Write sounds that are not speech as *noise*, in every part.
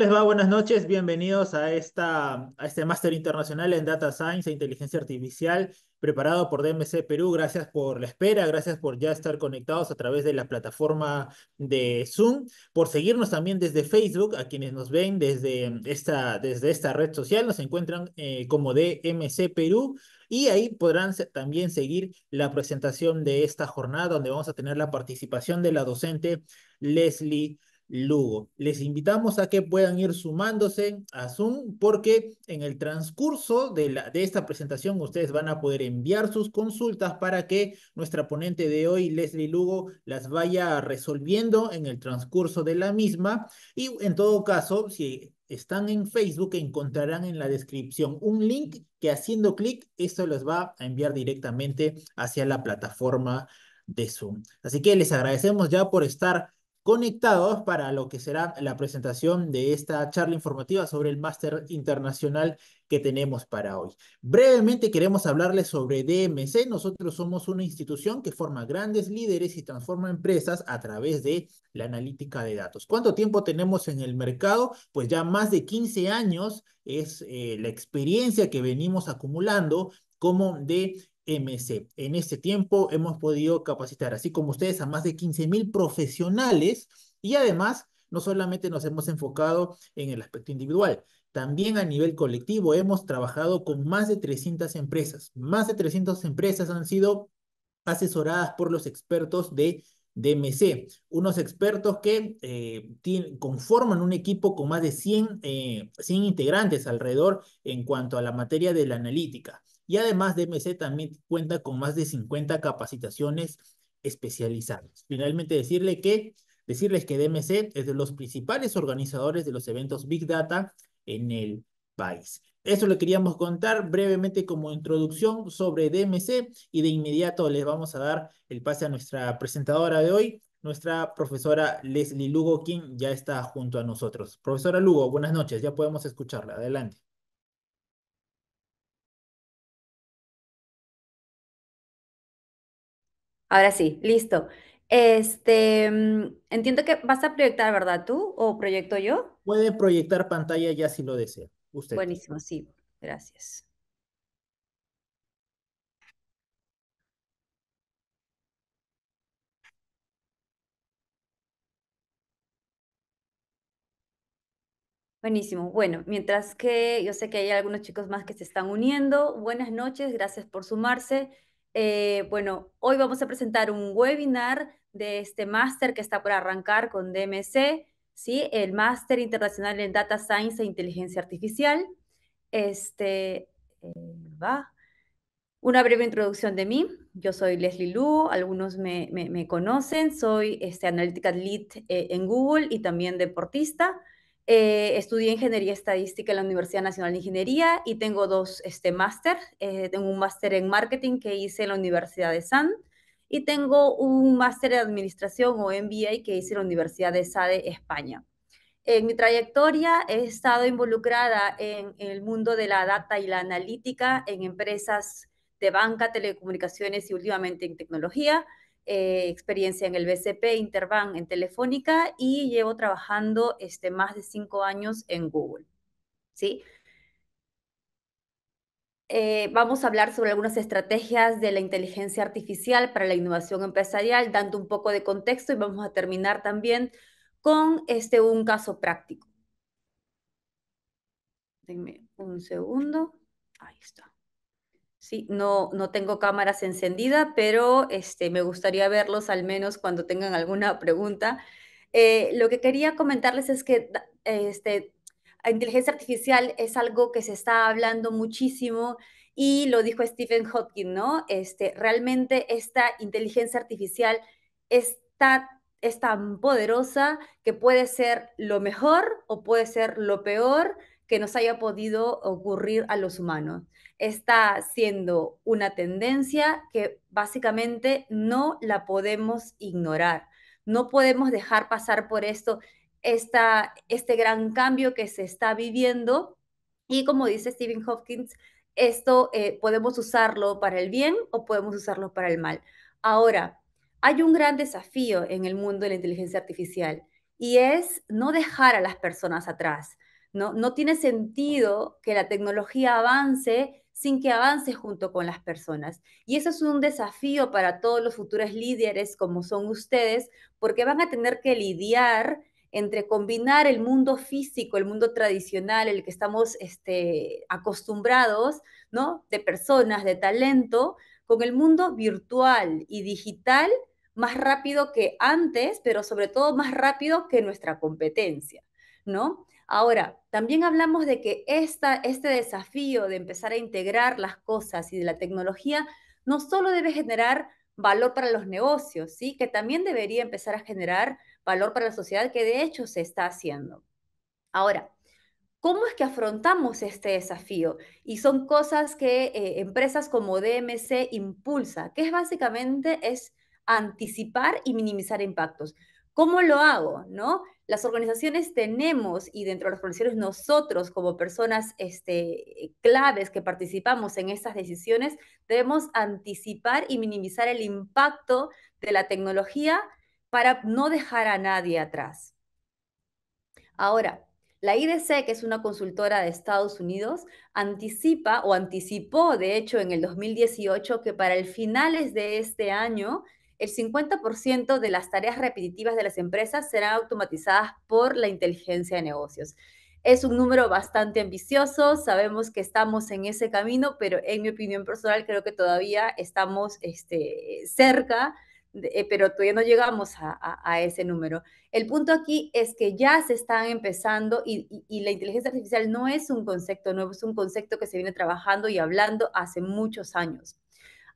les va? Buenas noches, bienvenidos a, esta, a este máster internacional en Data Science e Inteligencia Artificial preparado por DMC Perú. Gracias por la espera, gracias por ya estar conectados a través de la plataforma de Zoom, por seguirnos también desde Facebook, a quienes nos ven desde esta, desde esta red social, nos encuentran eh, como DMC Perú y ahí podrán también seguir la presentación de esta jornada donde vamos a tener la participación de la docente Leslie. Lugo. Les invitamos a que puedan ir sumándose a Zoom porque en el transcurso de, la, de esta presentación ustedes van a poder enviar sus consultas para que nuestra ponente de hoy, Leslie Lugo, las vaya resolviendo en el transcurso de la misma. Y en todo caso, si están en Facebook, encontrarán en la descripción un link que haciendo clic, esto los va a enviar directamente hacia la plataforma de Zoom. Así que les agradecemos ya por estar conectados para lo que será la presentación de esta charla informativa sobre el máster internacional que tenemos para hoy. Brevemente queremos hablarles sobre DMC. Nosotros somos una institución que forma grandes líderes y transforma empresas a través de la analítica de datos. ¿Cuánto tiempo tenemos en el mercado? Pues ya más de 15 años es eh, la experiencia que venimos acumulando como de MC. En este tiempo hemos podido capacitar, así como ustedes, a más de 15.000 profesionales y además no solamente nos hemos enfocado en el aspecto individual, también a nivel colectivo hemos trabajado con más de 300 empresas. Más de 300 empresas han sido asesoradas por los expertos de DMC, unos expertos que eh, conforman un equipo con más de 100, 100 eh, integrantes alrededor en cuanto a la materia de la analítica. Y además DMC también cuenta con más de 50 capacitaciones especializadas. Finalmente decirle que, decirles que DMC es de los principales organizadores de los eventos Big Data en el país. Eso le queríamos contar brevemente como introducción sobre DMC y de inmediato les vamos a dar el pase a nuestra presentadora de hoy, nuestra profesora Leslie Lugo, quien ya está junto a nosotros. Profesora Lugo, buenas noches, ya podemos escucharla. Adelante. Ahora sí, listo. Este, mm, entiendo que vas a proyectar, ¿verdad? ¿Tú o proyecto yo? Puede proyectar pantalla ya si lo desea. Usted. Buenísimo, sí. Gracias. Buenísimo. Bueno, mientras que yo sé que hay algunos chicos más que se están uniendo, buenas noches, gracias por sumarse. Eh, bueno, hoy vamos a presentar un webinar de este máster que está por arrancar con DMC, ¿sí? el Máster Internacional en Data Science e Inteligencia Artificial. Este, eh, va. Una breve introducción de mí. Yo soy Leslie Lu, algunos me, conocen, soy este, Analítica Lead eh, en Google y también deportista. Eh, estudié ingeniería estadística en la Universidad Nacional de Ingeniería y tengo dos este, máster. Eh, tengo un máster en marketing que hice en la Universidad de San y tengo un máster en administración o MBA que hice en la Universidad de SADE, España. En mi trayectoria he estado involucrada en el mundo de la data y la analítica en empresas de banca, telecomunicaciones y últimamente en tecnología. Eh, experiencia en el BCP, Interbank, en Telefónica y llevo trabajando este, más de cinco años en Google. ¿sí? Eh, vamos a hablar sobre algunas estrategias de la inteligencia artificial para la innovación empresarial, dando un poco de contexto y vamos a terminar también con este, un caso práctico. Denme un segundo. Ahí está. Sí, no, tengo cámaras encendidas, pero este, me gustaría verlos al menos cuando tengan alguna pregunta. Eh, lo que quería comentarles es que este, inteligencia artificial es algo que se está hablando muchísimo y lo dijo Stephen Hawking, ¿no? Este, realmente esta inteligencia artificial es tan poderosa que puede ser lo mejor o puede ser lo peor que nos haya podido ocurrir a los humanos. Está siendo una tendencia que básicamente no la podemos ignorar. No podemos dejar pasar por esto esta, este gran cambio que se está viviendo. Y como dice Stephen Hopkins, esto eh, podemos usarlo para el bien o podemos usarlo para el mal. Ahora, hay un gran desafío en el mundo de la inteligencia artificial y es no dejar a las personas atrás. ¿no? tiene sentido que la tecnología avance sin que avance junto con las personas. Y eso es un desafío para todos los futuros líderes como son ustedes, porque van a tener que lidiar entre combinar el mundo físico, el mundo tradicional, el que estamos este, acostumbrados, ¿no? De personas, de talento, con el mundo virtual y digital más rápido que antes, pero sobre todo más rápido que nuestra competencia, ¿no? Ahora, también hablamos de que este desafío de empezar a integrar las cosas y de la tecnología no solo debe generar valor para los negocios, ¿sí? que también debería empezar a generar valor para la sociedad, que de hecho se está haciendo. Ahora, ¿cómo es que afrontamos este desafío? Y son cosas que eh, empresas como DMC impulsa, que es básicamente es anticipar y minimizar impactos. ¿Cómo lo hago? ¿No? Las organizaciones tenemos, y dentro de las organizaciones nosotros como personas este, claves que participamos en estas decisiones, debemos anticipar y minimizar el impacto de la tecnología para no dejar a nadie atrás. Ahora, la IDC, que es una consultora de Estados Unidos, anticipa o anticipó, de hecho, en el 2018 que para el finales de este año el 50% de las tareas repetitivas de las empresas serán automatizadas por la inteligencia de negocios. Es un número bastante ambicioso, sabemos que estamos en ese camino, pero en mi opinión personal creo que todavía estamos este, cerca, eh, pero todavía no llegamos a, ese número. El punto aquí es que ya se están empezando y la inteligencia artificial no es un concepto nuevo, es un concepto que se viene trabajando y hablando hace muchos años.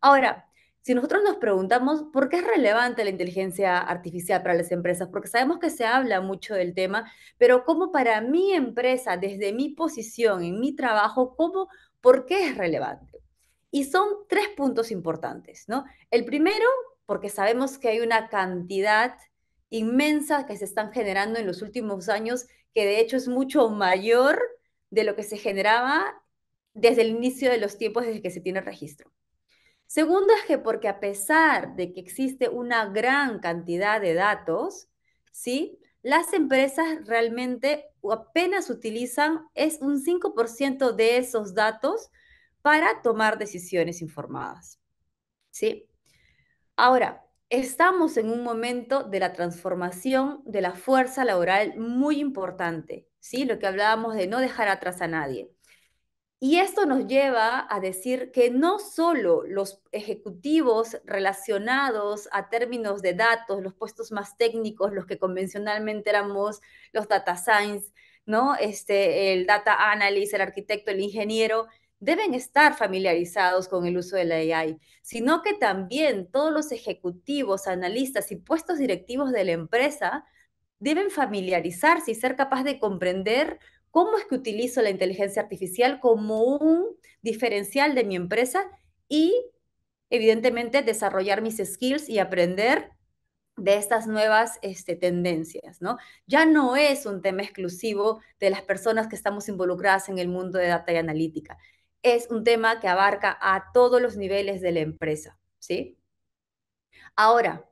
Ahora, si nosotros nos preguntamos por qué es relevante la inteligencia artificial para las empresas, porque sabemos que se habla mucho del tema, pero cómo para mi empresa, desde mi posición, en mi trabajo, cómo, por qué es relevante. Y son tres puntos importantes, ¿no? El primero, porque sabemos que hay una cantidad inmensa que se están generando en los últimos años, que de hecho es mucho mayor de lo que se generaba desde el inicio de los tiempos desde que se tiene registro. Segundo es que porque a pesar de que existe una gran cantidad de datos, ¿sí? las empresas realmente apenas utilizan es un 5% de esos datos para tomar decisiones informadas. ¿sí? Ahora, estamos en un momento de la transformación de la fuerza laboral muy importante, ¿sí? lo que hablábamos de no dejar atrás a nadie. Y esto nos lleva a decir que no solo los ejecutivos relacionados a términos de datos, los puestos más técnicos, los que convencionalmente éramos los data science, ¿no? Este, el data analyst, el arquitecto, el ingeniero, deben estar familiarizados con el uso de la AI, sino que también todos los ejecutivos, analistas y puestos directivos de la empresa deben familiarizarse y ser capaz de comprender cómo es que utilizo la inteligencia artificial como un diferencial de mi empresa y evidentemente desarrollar mis skills y aprender de estas nuevas este, tendencias, ¿no? Ya no es un tema exclusivo de las personas que estamos involucradas en el mundo de data y analítica. Es un tema que abarca a todos los niveles de la empresa, ¿sí? Ahora,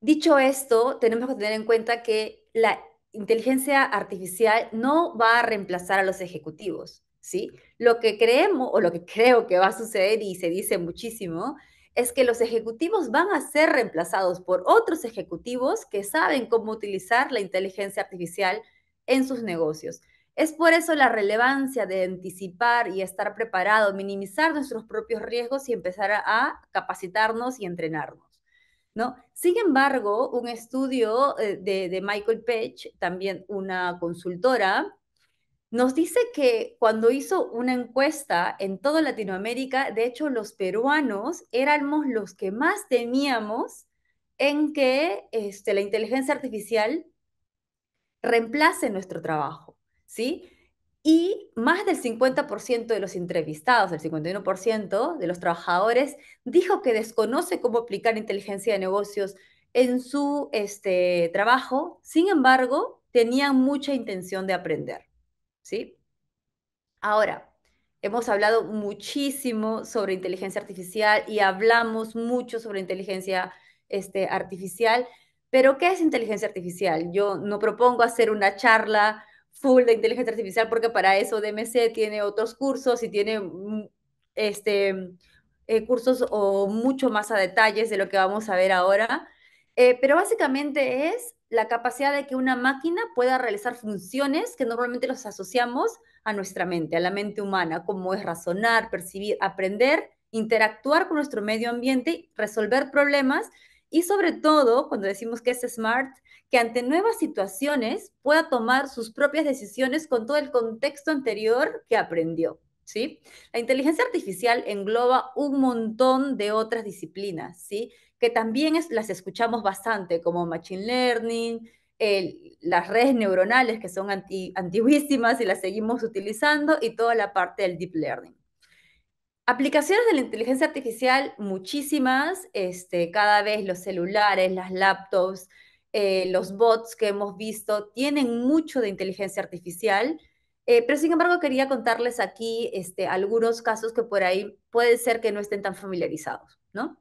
dicho esto, tenemos que tener en cuenta que la inteligencia artificial no va a reemplazar a los ejecutivos, ¿sí? Lo que creemos o lo que *laughs* creo que va a suceder y se dice muchísimo es que los ejecutivos van a ser reemplazados por otros ejecutivos que saben cómo utilizar la inteligencia artificial en sus negocios. Es por eso la relevancia de anticipar y estar preparado, minimizar nuestros propios riesgos y empezar a capacitarnos y entrenarnos. Sin embargo, un estudio eh, de, Michael Page, también una consultora, nos dice que cuando hizo una encuesta en toda Latinoamérica, de hecho los peruanos éramos los que más temíamos en que este, la inteligencia artificial reemplace nuestro trabajo, ¿sí? Y más del 50% de los entrevistados, el 51% de los trabajadores, dijo que desconoce cómo aplicar inteligencia de negocios en su este, trabajo, sin embargo, tenía mucha intención de aprender. ¿sí? Ahora, hemos hablado muchísimo sobre inteligencia artificial y hablamos mucho sobre inteligencia este, artificial, pero ¿qué es inteligencia artificial? Yo no propongo hacer una charla full de inteligencia artificial porque para eso DMC tiene otros cursos y tiene mm, este, eh, cursos o mucho más a detalles de lo que vamos a ver ahora. Eh, pero básicamente es la capacidad de que una máquina pueda realizar funciones que normalmente los asociamos a nuestra mente, a la mente humana, como es razonar, percibir, aprender, interactuar con nuestro medio ambiente, resolver problemas y sobre todo, cuando decimos que es smart, que ante nuevas situaciones pueda tomar sus propias decisiones con todo el contexto anterior que aprendió. ¿Sí? La inteligencia artificial engloba un montón de otras disciplinas, ¿sí? que también las escuchamos bastante, como Machine Learning, las redes neuronales que son antiguísimas y las seguimos utilizando, y toda la parte del Deep Learning. Aplicaciones de la inteligencia artificial, muchísimas, este, cada vez los celulares, las laptops, eh, los bots que hemos visto tienen mucho de inteligencia artificial, eh, pero sin embargo quería contarles aquí este, algunos casos que por ahí puede ser que no estén tan familiarizados, ¿no?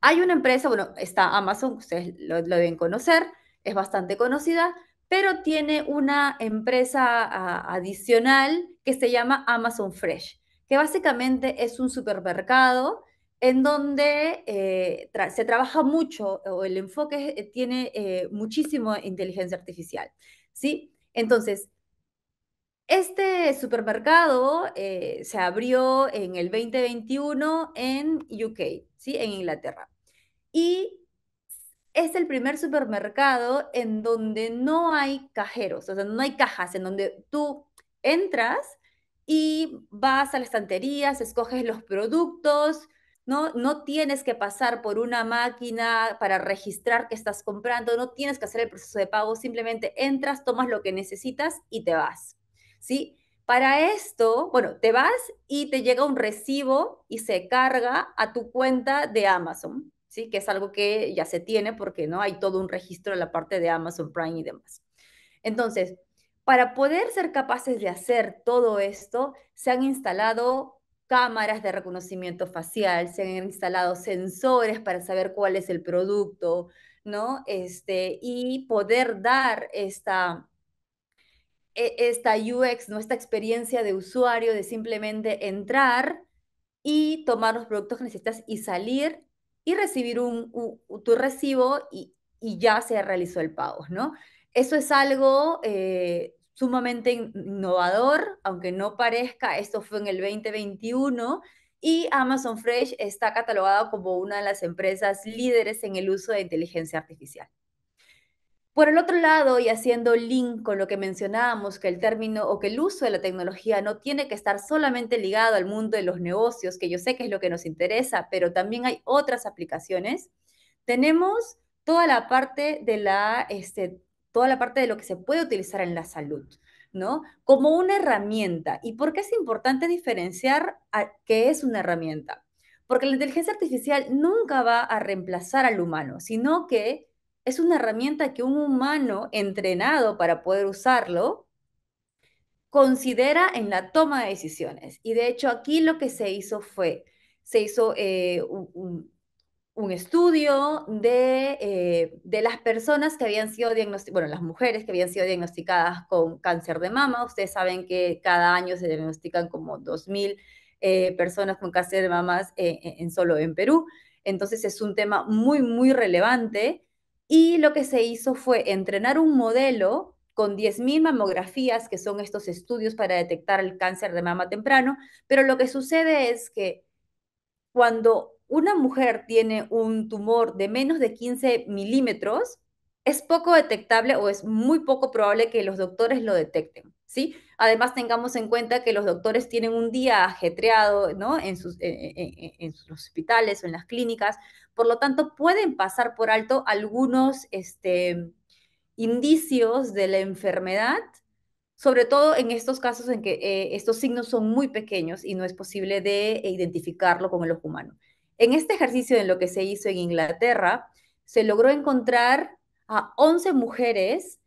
Hay una empresa, bueno, está Amazon, ustedes lo, deben conocer, es bastante conocida, pero tiene una empresa ah, adicional que se llama Amazon Fresh, que básicamente es un supermercado en donde eh, se trabaja mucho eh, o el enfoque eh, tiene muchísima inteligencia artificial, ¿sí? Entonces, este supermercado se abrió en el 2021 en UK, ¿sí? En Inglaterra. Y es el primer supermercado en donde no hay cajeros, o sea, no hay cajas, en donde tú entras y vas a las estanterías escoges los productos, no, tienes que pasar por una máquina para registrar que estás comprando, no tienes que hacer el proceso de pago, simplemente entras, tomas lo que necesitas y te vas. ¿Sí? Para esto, bueno, te vas y te llega un recibo y se carga a tu cuenta de Amazon, ¿sí? Que es algo que ya se tiene porque no hay todo un registro en la parte de Amazon Prime y demás. Entonces, para poder ser capaces de hacer todo esto, se han instalado cámaras de reconocimiento facial, se han instalado sensores para saber cuál es el producto, ¿no? Este, y poder dar esta, e, esta UX, nuestra esta experiencia de usuario de simplemente entrar y tomar los productos que necesitas y salir y recibir un, tu recibo y, y, ya se realizó el pago, ¿no? Eso es algo eh, sumamente innovador, aunque no parezca, esto fue en el 2021 y Amazon Fresh está catalogado como una de las empresas líderes en el uso de inteligencia artificial. Por el otro lado, y haciendo link con lo que mencionábamos, que el término o que el uso de la tecnología no tiene que estar solamente ligado al mundo de los negocios, que yo sé que es lo que nos interesa, pero también hay otras aplicaciones, tenemos toda la parte de la este, toda la parte de lo que se puede utilizar en la salud, ¿no? Como una herramienta. ¿Y por qué es importante diferenciar qué es una herramienta? Porque la inteligencia artificial nunca va a reemplazar al humano, sino que es una herramienta que un humano entrenado para poder usarlo considera en la toma de decisiones. Y de hecho aquí lo que se hizo fue, se hizo eh, un, un estudio eh, de, las personas que habían sido diagnosticadas, bueno, las mujeres que habían sido diagnosticadas con cáncer de mama. Ustedes saben que cada año se diagnostican como 2.000 eh, personas con cáncer de mamas eh, e-, en solo en Perú. Entonces es un tema muy, muy relevante. Y lo que se hizo fue entrenar un modelo con 10.000 mamografías, que son estos estudios para detectar el cáncer de mama temprano. Pero lo que sucede es que cuando una mujer tiene un tumor de menos de 15 milímetros, es poco detectable o es muy poco probable que los doctores lo detecten, ¿sí? Además, tengamos en cuenta que los doctores tienen un día ajetreado, ¿no? En sus, eh, eh, eh, en, sus hospitales o en las clínicas, por lo tanto, pueden pasar por alto algunos este, indicios de la enfermedad, sobre todo en estos casos en que estos signos son muy pequeños y no es posible de identificarlo con el ojo humano. En este ejercicio en lo que se hizo en Inglaterra, se logró encontrar a 11 mujeres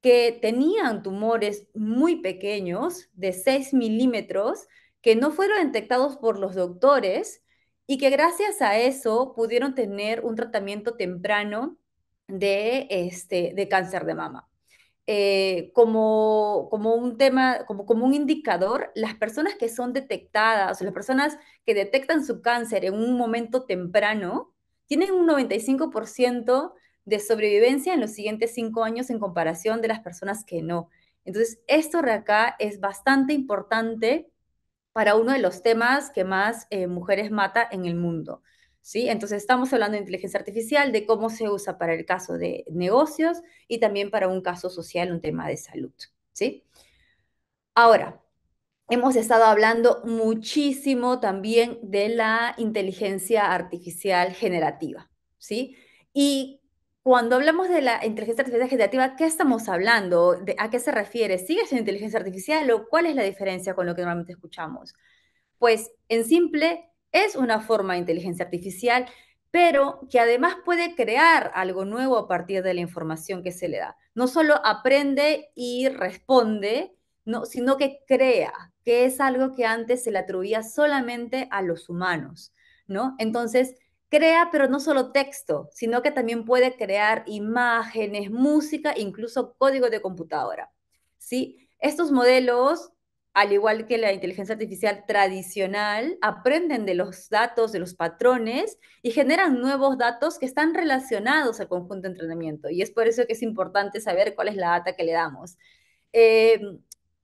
que tenían tumores muy pequeños, de 6 milímetros, que no fueron detectados por los doctores y que gracias a eso pudieron tener un tratamiento temprano de, este, de cáncer de mama. Eh, como, un tema, como, como un indicador, las personas que son detectadas, o las personas que detectan su cáncer en un momento temprano, tienen un 95% de sobrevivencia en los siguientes cinco años en comparación de las personas que no. Entonces, esto de acá es bastante importante para uno de los temas que más eh, mujeres mata en el mundo. ¿sí? Entonces estamos hablando de inteligencia artificial, de cómo se usa para el caso de negocios y también para un caso social, un tema de salud, ¿sí? Ahora, hemos estado hablando muchísimo también de la inteligencia artificial generativa, ¿sí? Y cuando hablamos de la inteligencia artificial generativa, ¿qué estamos hablando? ¿A qué se refiere? ¿Sigue siendo inteligencia artificial o cuál es la diferencia con lo que normalmente escuchamos? Pues en simple es una forma de inteligencia artificial, pero que además puede crear algo nuevo a partir de la información que se le da. No solo aprende y responde, no, sino que crea, que es algo que antes se le atribuía solamente a los humanos, ¿no? Entonces, crea, pero no solo texto, sino que también puede crear imágenes, música, incluso código de computadora, ¿sí? Estos modelos al igual que la inteligencia artificial tradicional, aprenden de los datos, de los patrones y generan nuevos datos que están relacionados al conjunto de entrenamiento. Y es por eso que es importante saber cuál es la data que le damos. Em,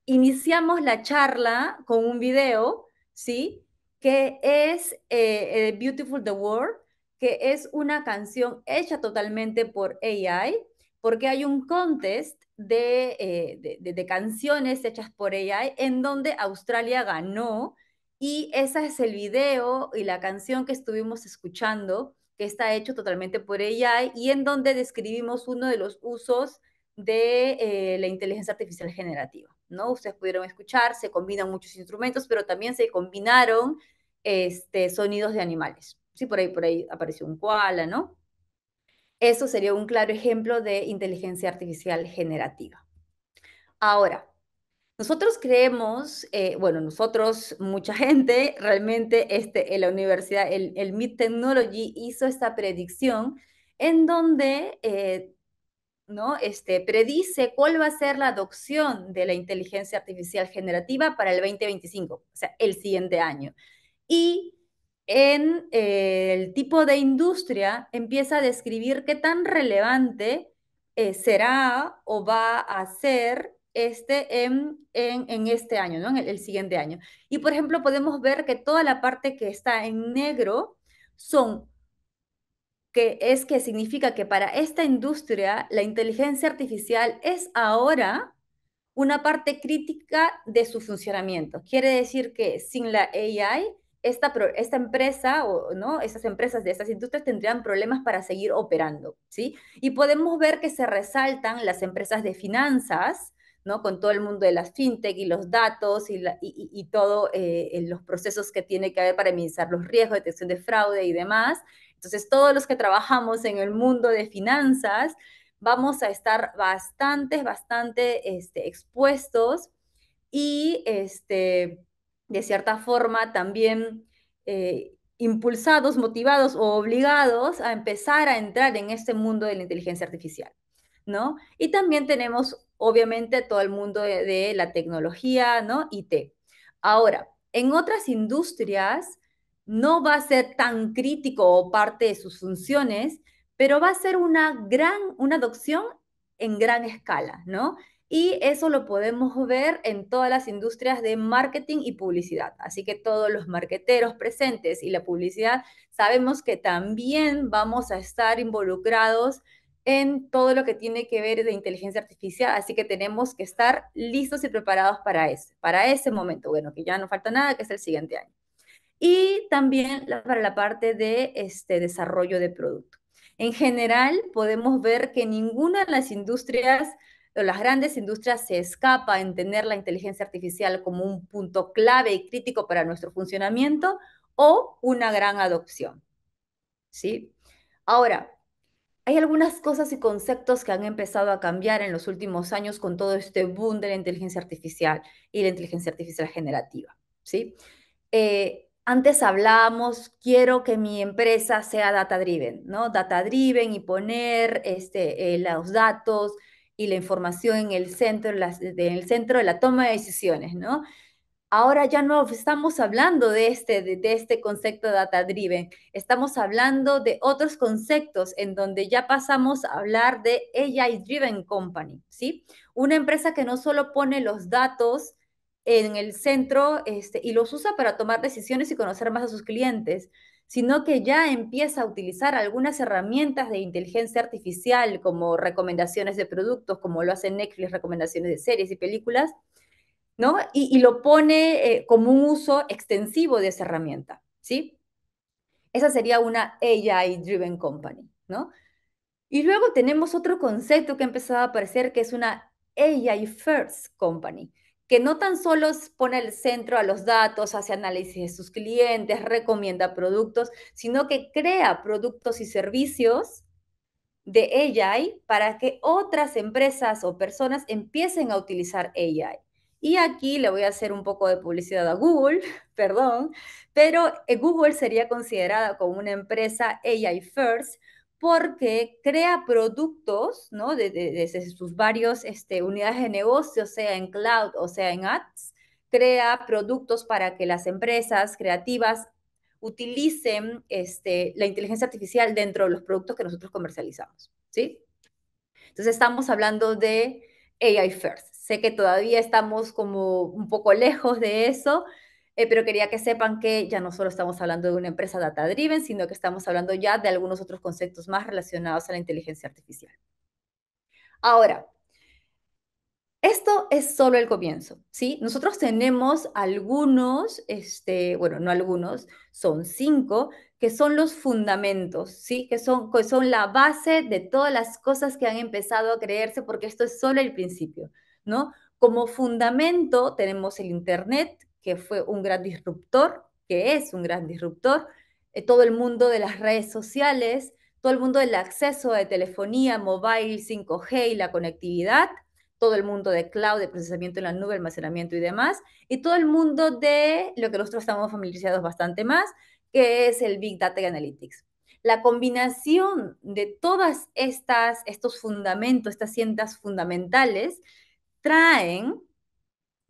iniciamos la charla con un video, ¿sí? Que es eh, eh, Beautiful the World, que es una canción hecha totalmente por AI porque hay un contest de, eh, de, canciones hechas por AI en donde Australia ganó y ese es el video y la canción que estuvimos escuchando que está hecho totalmente por AI y en donde describimos uno de los usos de eh, la inteligencia artificial generativa, ¿no? Ustedes pudieron escuchar, se combinan muchos instrumentos, pero también se combinaron este, sonidos de animales. Sí, por ahí, por ahí apareció un koala, ¿no? Eso sería un claro ejemplo de inteligencia artificial generativa. Ahora, nosotros creemos, eh, bueno, nosotros, mucha gente, realmente este, en la universidad, el, MIT Technology hizo esta predicción en donde eh, ¿no? este, predice cuál va a ser la adopción de la inteligencia artificial generativa para el 2025, o sea, el siguiente año. Y en eh, el tipo de industria empieza a describir qué tan relevante eh, será o va a ser este en, en, este año, ¿no? en el, siguiente año. Y por ejemplo, podemos ver que toda la parte que está en negro son que es que significa que para esta industria la inteligencia artificial es ahora una parte crítica de su funcionamiento. Quiere decir que sin la AI esta, empresa o no, esas empresas de estas industrias tendrían problemas para seguir operando, ¿sí? Y podemos ver que se resaltan las empresas de finanzas, ¿no? Con todo el mundo de las fintech y los datos y, la, todo eh, los procesos que tiene que haber para minimizar los riesgos, detección de fraude y demás. Entonces, todos los que trabajamos en el mundo de finanzas vamos a estar bastante, bastante este, expuestos y este, de cierta forma también eh, impulsados, motivados o obligados a empezar a entrar en este mundo de la inteligencia artificial, ¿no? Y también tenemos, obviamente, todo el mundo de, la tecnología, ¿no? IT. Ahora, en otras industrias no va a ser tan crítico o parte de sus funciones, pero va a ser una gran, una adopción en gran escala, ¿no? Y eso lo podemos ver en todas las industrias de marketing y publicidad. Así que todos los marqueteros presentes y la publicidad sabemos que también vamos a estar involucrados en todo lo que tiene que ver de inteligencia artificial, así que tenemos que estar listos y preparados para ese, para ese momento, bueno, que ya no falta nada, que es el siguiente año. Y también para la parte de este desarrollo de producto. En general, podemos ver que ninguna de las industrias las grandes industrias se escapan en tener la inteligencia artificial como un punto clave y crítico para nuestro funcionamiento o una gran adopción. ¿Sí? Ahora, hay algunas cosas y conceptos que han empezado a cambiar en los últimos años con todo este boom de la inteligencia artificial y la inteligencia artificial generativa. ¿sí? Eh, antes hablábamos, quiero que mi empresa sea data driven, ¿no? Data driven y poner este, eh, los datos, y la información en el centro, centro de la toma de decisiones, ¿no? Ahora ya no estamos hablando de este, de, de este concepto data driven, estamos hablando de otros conceptos en donde ya pasamos a hablar de AI driven company, ¿sí? Una empresa que no solo pone los datos en el centro este, y los usa para tomar decisiones y conocer más a sus clientes, sino que ya empieza a utilizar algunas herramientas de inteligencia artificial como recomendaciones de productos, como lo hacen Netflix, recomendaciones de series y películas, ¿no? Y, lo pone eh, como un uso extensivo de esa herramienta, ¿sí? Esa sería una AI-driven company, ¿no? Y luego tenemos otro concepto que ha a aparecer que es una AI first company que no tan solo pone el centro a los datos, hace análisis de sus clientes, recomienda productos, sino que crea productos y servicios de AI para que otras empresas o personas empiecen a utilizar AI. Y aquí le voy a hacer un poco de publicidad a Google, *laughs* perdón, pero eh, Google sería considerada como una empresa AI First porque crea productos, ¿no? Desde, sus varios este, unidades de negocio, sea en cloud o sea en ads, crea productos para que las empresas creativas utilicen este, la inteligencia artificial dentro de los productos que nosotros comercializamos, Entonces estamos hablando de AI First. Sé que todavía estamos como un poco lejos de eso, eh, pero quería que sepan que ya no solo estamos hablando de una empresa data driven, sino que estamos hablando ya de algunos otros conceptos más relacionados a la inteligencia artificial. Ahora, esto es solo el comienzo, ¿sí? Nosotros tenemos algunos, este, bueno, no algunos, son cinco, que son los fundamentos, ¿sí? Que son, son la base de todas las cosas que han empezado a creerse, porque esto es solo el principio, ¿no? Como fundamento tenemos el Internet, que fue un gran disruptor, que es un gran disruptor, eh, todo el mundo de las redes sociales, todo el mundo del acceso de telefonía mobile, 5G y la conectividad, todo el mundo de cloud, de procesamiento en la nube, almacenamiento y demás, y todo el mundo de lo que nosotros estamos familiarizados bastante más, que es el Big Data Analytics. La combinación de todas estas estos fundamentos, estas ciencias fundamentales, traen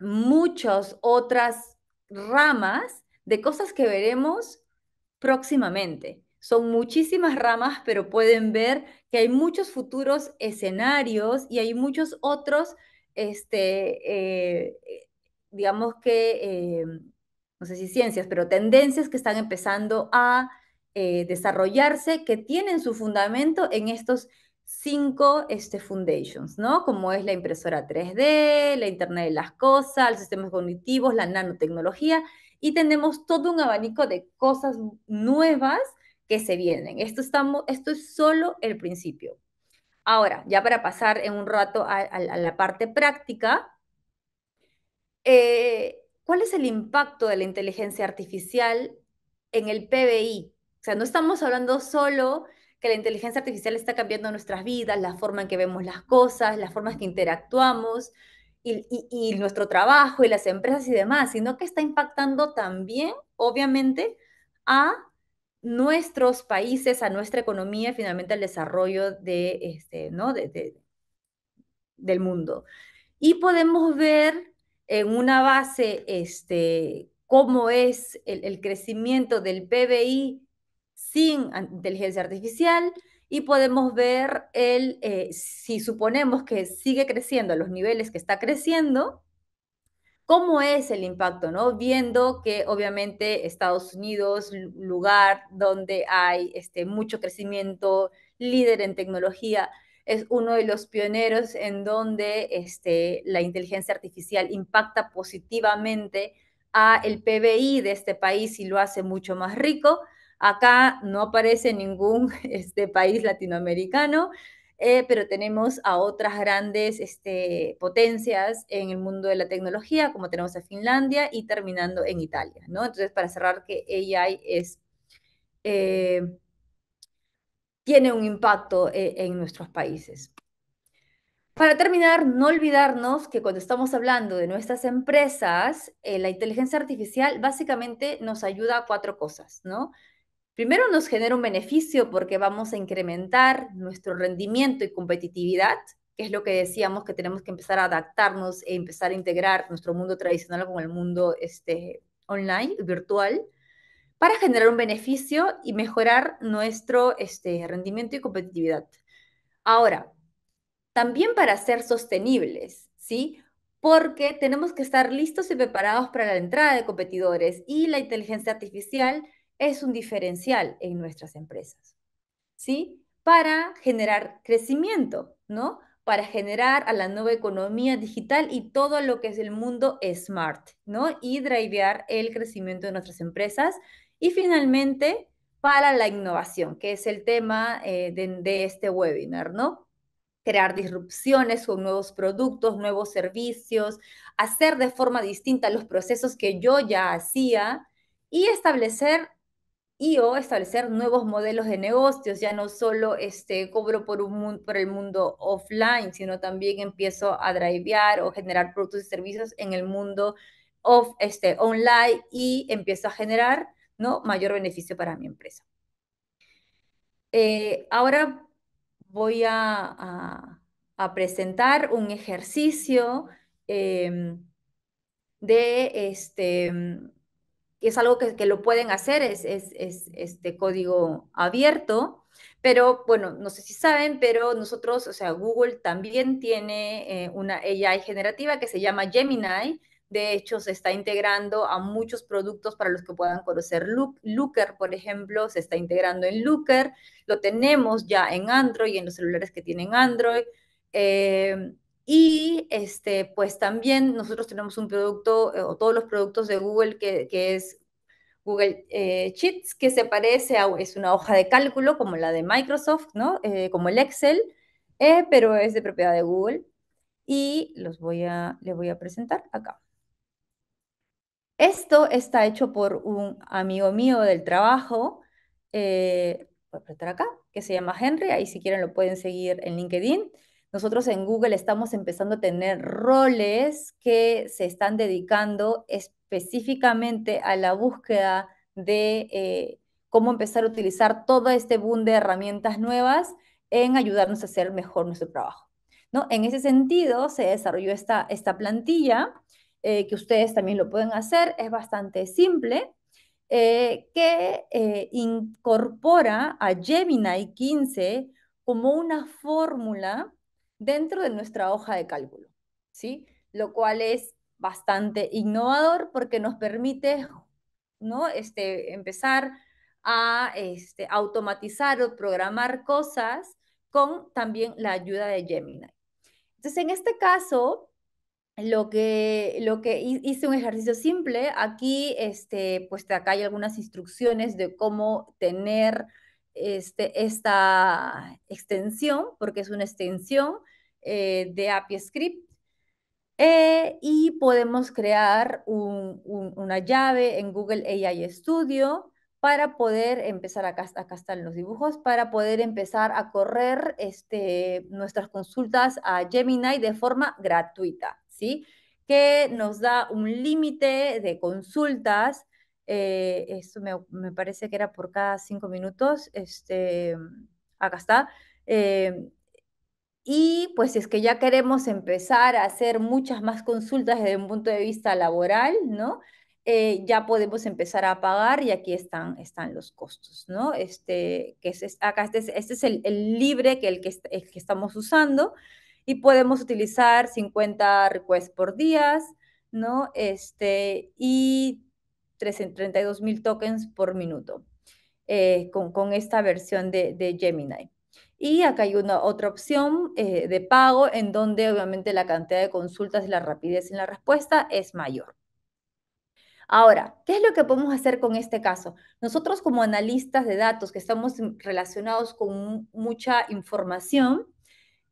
muchas otras ramas de cosas que veremos próximamente. Son muchísimas ramas, pero pueden ver que hay muchos futuros escenarios y hay muchos otros, este, eh, eh, digamos que, eh, no sé si ciencias, pero tendencias que están empezando a desarrollarse, que tienen su fundamento en estos cinco este, foundations, ¿no? Como es la impresora 3D, la Internet de las Cosas, los sistemas cognitivos, la nanotecnología, y tenemos todo un abanico de cosas nuevas que se vienen. Esto, estamos, esto es solo el principio. Ahora, ya para pasar en un rato a, la parte práctica, eh, ¿cuál es el impacto de la inteligencia artificial en el PBI? O sea, no estamos hablando solo que la inteligencia artificial está cambiando nuestras vidas, la forma en que vemos las cosas, las formas que interactuamos y, nuestro trabajo y las empresas y demás, sino que está impactando también, obviamente, a nuestros países, a nuestra economía y finalmente al desarrollo este, del mundo. Y podemos ver en una base este, cómo es el crecimiento del PBI sin inteligencia artificial y podemos ver el, eh, si suponemos que sigue creciendo a los niveles que está creciendo, cómo es el impacto, ¿no? Viendo que obviamente Estados Unidos, lugar donde hay este, mucho crecimiento, líder en tecnología, es uno de los pioneros en donde este, la inteligencia artificial impacta positivamente a el PBI de este país y lo hace mucho más rico. Acá no aparece ningún *laughs* este, país latinoamericano, eh, pero tenemos a otras grandes este, potencias en el mundo de la tecnología, como tenemos a Finlandia y terminando en Italia, ¿no? Entonces, para cerrar, que AI es, eh, tiene un impacto eh, en nuestros países. Para terminar, no olvidarnos que cuando estamos hablando de nuestras empresas, la inteligencia artificial básicamente nos ayuda a cuatro cosas, ¿no? Primero nos genera un beneficio porque vamos a incrementar nuestro rendimiento y competitividad, que es lo que decíamos que tenemos que empezar a adaptarnos e empezar a integrar nuestro mundo tradicional con el mundo este, online, virtual, para generar un beneficio y mejorar nuestro este, rendimiento y competitividad. Ahora, también para ser sostenibles, ¿sí? Porque tenemos que estar listos y preparados para la entrada de competidores y la inteligencia artificial es un diferencial en nuestras empresas, ¿sí? Para generar crecimiento, ¿no? Para generar a la nueva economía digital y todo lo que es el mundo smart, ¿no? Y drivear el crecimiento de nuestras empresas. Y finalmente, para la innovación, que es el tema eh, de este webinar, ¿no? crear disrupciones con nuevos productos, nuevos servicios, hacer de forma distinta los procesos que yo ya hacía y establecer y o establecer nuevos modelos de negocios. Ya no solo este, cobro por, un, por el mundo offline, sino también empiezo a drivear o generar productos y servicios en el mundo of, este, online y empiezo a generar ¿no? mayor beneficio para mi empresa. Eh, ahora voy a, a, presentar un ejercicio em, de este, es algo que, que lo pueden hacer, es, es, este código abierto. Pero bueno, no sé si saben, pero nosotros, o sea, Google también tiene eh, una AI generativa que se llama Gemini. De hecho, se está integrando a muchos productos para los que puedan conocer Looker, por ejemplo, se está integrando en Looker. Lo tenemos ya en Android y en los celulares que tienen Android. Eh, y este, pues también nosotros tenemos un producto, eh, o todos los productos de Google, que, es Google eh, Sheets, que se parece a, es una hoja de cálculo como la de Microsoft, ¿no? Eh, como el Excel, eh, pero es de propiedad de Google. Y los voy a, les voy a presentar acá. Esto está hecho por un amigo mío del trabajo, voy a acá, que se llama Henry, ahí si quieren lo pueden seguir en LinkedIn. Nosotros en Google estamos empezando a tener roles que se están dedicando específicamente a la búsqueda de eh, cómo empezar a utilizar todo este boom de herramientas nuevas en ayudarnos a hacer mejor nuestro trabajo. ¿no? En ese sentido, se desarrolló esta, esta plantilla, eh, que ustedes también lo pueden hacer, es bastante simple, eh, que incorpora a Gemini 15 como una fórmula dentro de nuestra hoja de cálculo, ¿sí? Lo cual es bastante innovador porque nos permite ¿no? Este, empezar a este, automatizar o programar cosas con también la ayuda de Gemini. Entonces, en este caso, lo que, hice un ejercicio simple, aquí, este, pues acá hay algunas instrucciones de cómo tener esta extensión, porque es una extensión, eh, de Script Script eh, y podemos crear una llave en Google AI Studio para poder empezar, acá, acá están los dibujos, para poder empezar a correr este, nuestras consultas a Gemini de forma gratuita, ¿sí? Que nos da un límite de consultas, eh, esto me, parece que era por cada cinco minutos, este, acá está, y pues es que ya queremos empezar a hacer muchas más consultas desde un punto de vista laboral, ¿no? Eh, ya podemos empezar a pagar y aquí están, están los costos, ¿no? Este, que es, acá este, este el, el, libre que, el que, estamos usando y podemos utilizar 50 requests por días ¿no? Este, y 32 mil tokens por minuto eh, con, con, esta versión de Gemini. Y acá hay una otra opción eh, de pago en donde obviamente la cantidad de consultas y la rapidez en la respuesta es mayor. Ahora, ¿qué es lo que podemos hacer con este caso? Nosotros como analistas de datos que estamos relacionados con mucha información,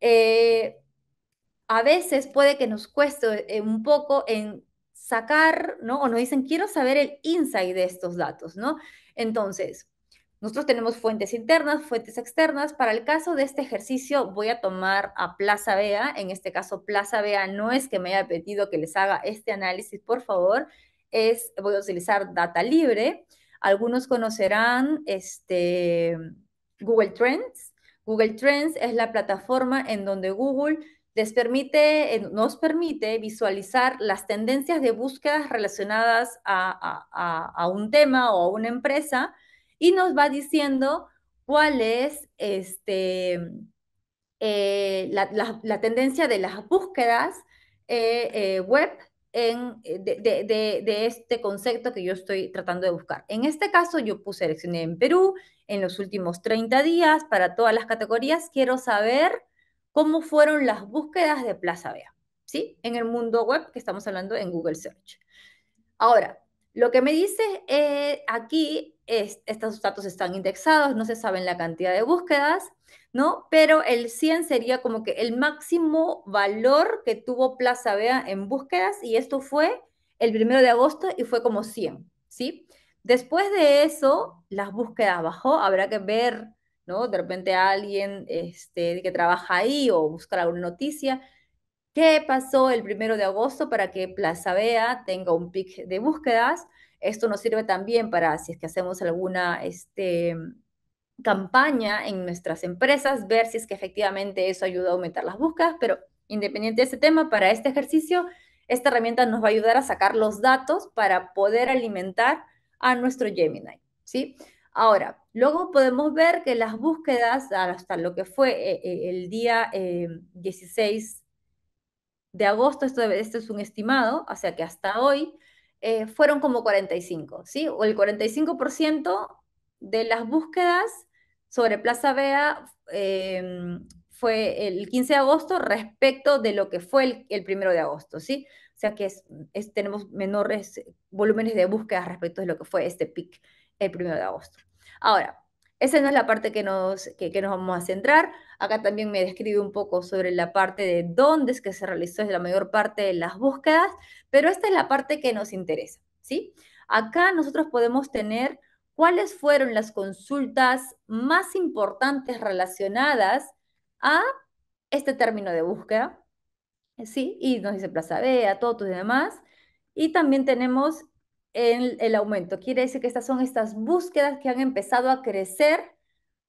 eh, a veces puede que nos cueste eh, un poco en sacar, ¿no? O nos dicen, quiero saber el insight de estos datos, ¿no? Entonces, nosotros tenemos fuentes internas, fuentes externas. Para el caso de este ejercicio voy a tomar a Plaza Vea. En este caso, Plaza Vea no es que me haya pedido que les haga este análisis, por favor. Es, voy a utilizar data libre. Algunos conocerán este, Google Trends. Google Trends es la plataforma en donde Google les eh, nos permite visualizar las tendencias de búsquedas relacionadas a, a un tema o a una empresa y nos va diciendo cuál es este, eh, la, tendencia de las búsquedas eh, eh, web en, de, este concepto que yo estoy tratando de buscar. En este caso, yo puse seleccioné en Perú en los últimos 30 días para todas las categorías. Quiero saber cómo fueron las búsquedas de Plaza Vea, ¿sí? En el mundo web que estamos hablando en Google Search. Ahora, lo que me dice aquí estos datos están indexados, no se sabe la cantidad de búsquedas, ¿no? Pero el 100 sería como que el máximo valor que tuvo Plaza Vea en búsquedas y esto fue el primero de agosto y fue como 100, ¿sí? Después de eso, las búsquedas bajó, habrá que ver, ¿no? De repente alguien este, que trabaja ahí o buscar alguna noticia, ¿Qué pasó el primero de agosto para que Plaza Vea tenga un pic de búsquedas? Esto nos sirve también para, si es que hacemos alguna este, campaña en nuestras empresas, ver si es que efectivamente eso ayuda a aumentar las búsquedas, pero independiente de ese tema, para este ejercicio, esta herramienta nos va a ayudar a sacar los datos para poder alimentar a nuestro Gemini, ¿sí? Ahora, luego podemos ver que las búsquedas hasta lo que fue eh, eh, el día 16 eh, de agosto, esto, este es un estimado, o sea que hasta hoy eh, fueron como 45, ¿sí? O el 45% de las búsquedas sobre Plaza Vea eh, fue el 15 de agosto respecto de lo que fue el, 1 de agosto, ¿sí? O sea que es, tenemos menores volúmenes de búsquedas respecto de lo que fue este pic el 1 de agosto. Ahora, esa no es la parte que nos, nos vamos a centrar. Acá también me describe un poco sobre la parte de dónde es que se realizó la mayor parte de las búsquedas, pero esta es la parte que nos interesa, ¿sí? Acá nosotros podemos tener cuáles fueron las consultas más importantes relacionadas a este término de búsqueda, ¿sí? Y nos dice Plaza a todos y demás. Y también tenemos en el aumento. Quiere decir que estas son estas búsquedas que han empezado a crecer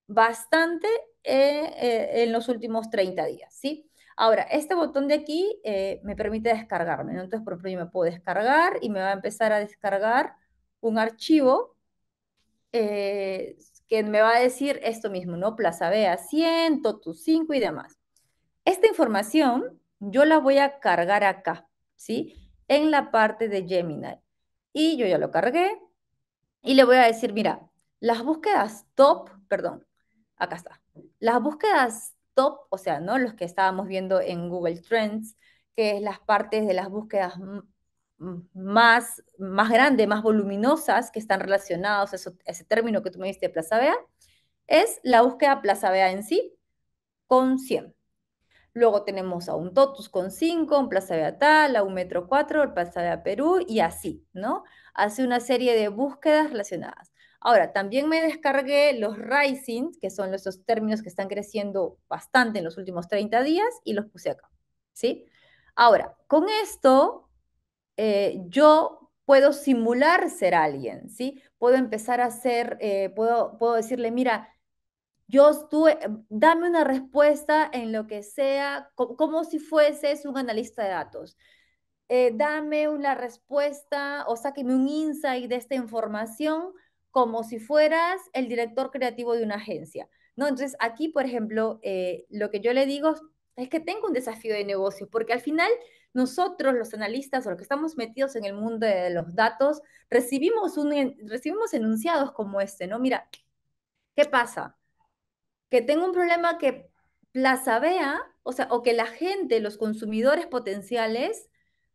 bastante eh, eh, en los últimos 30 días, ¿sí? Ahora, este botón de aquí eh, me permite descargarme, Entonces, por ejemplo, yo me puedo descargar y me va a empezar a descargar un archivo que me va a decir esto mismo, ¿no? Plaza a 100, tus 5 y demás. Esta información yo la voy a cargar acá, ¿sí? En la parte de Gemini y yo ya lo cargué y le voy a decir, mira, las búsquedas top, perdón, acá está, las búsquedas top, o sea, ¿no? Los que estábamos viendo en Google Trends, que es las partes de las búsquedas más, más grandes, más voluminosas, que están relacionados a, ese término que tú me diste Plaza Bea, es la búsqueda Plaza Bea en sí con 100. Luego tenemos a un totus con 5, un plaza de Atal, a un metro 4, el plaza de Perú y así, ¿no? Hace una serie de búsquedas relacionadas. Ahora, también me descargué los rising, que son esos términos que están creciendo bastante en los últimos 30 días, y los puse acá, ¿sí? Ahora, con esto, eh, yo puedo simular ser alguien, ¿sí? Puedo empezar a hacer, eh, puedo, puedo decirle, mira, yo estuve, dame una respuesta en lo que sea, como si fueses un analista de datos. Eh, dame una respuesta o sáqueme un insight de esta información como si fueras el director creativo de una agencia. ¿no? Entonces, aquí, por ejemplo, eh, lo que yo le digo es que tengo un desafío de negocio, porque al final nosotros, los analistas o los que estamos metidos en el mundo de los datos, recibimos, un, recibimos enunciados como este, ¿no? Mira, ¿qué pasa? que tengo un problema que Plaza Vea, o sea, o que la gente, los consumidores potenciales,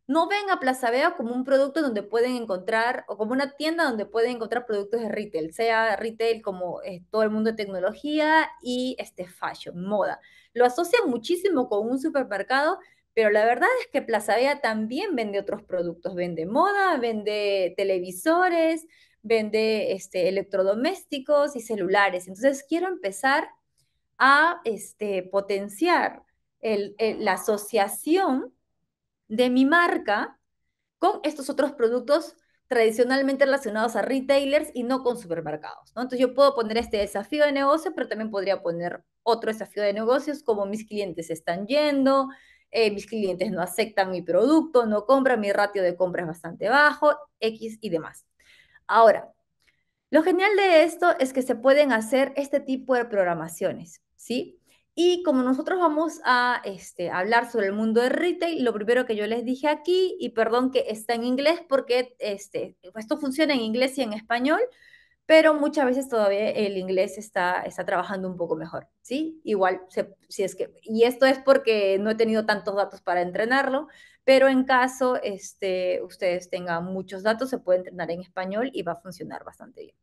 no ven a Plaza Vea como un producto donde pueden encontrar, o como una tienda donde pueden encontrar productos de retail, sea retail como eh, todo el mundo de tecnología y este fashion, moda. Lo asocian muchísimo con un supermercado, pero la verdad es que Plaza Vea también vende otros productos, vende moda, vende televisores, vende este, electrodomésticos y celulares. Entonces quiero empezar a este, potenciar la asociación de mi marca con estos otros productos tradicionalmente relacionados a retailers y no con supermercados. Entonces yo puedo poner este desafío de negocio, pero también podría poner otro desafío de negocios como mis clientes están yendo, eh, mis clientes no aceptan mi producto, no compran, mi ratio de compra es bastante bajo, X y demás. Ahora, lo genial de esto es que se pueden hacer este tipo de programaciones. ¿sí? Y como nosotros vamos a este, hablar sobre el mundo de retail, lo primero que yo les dije aquí, y perdón que está en inglés porque este, esto funciona en inglés y en español, pero muchas veces todavía el inglés está, está trabajando un poco mejor, ¿sí? Igual, si es que, y esto es porque no he tenido tantos datos para entrenarlo, pero en caso este, ustedes tengan muchos datos, se puede entrenar en español y va a funcionar bastante bien.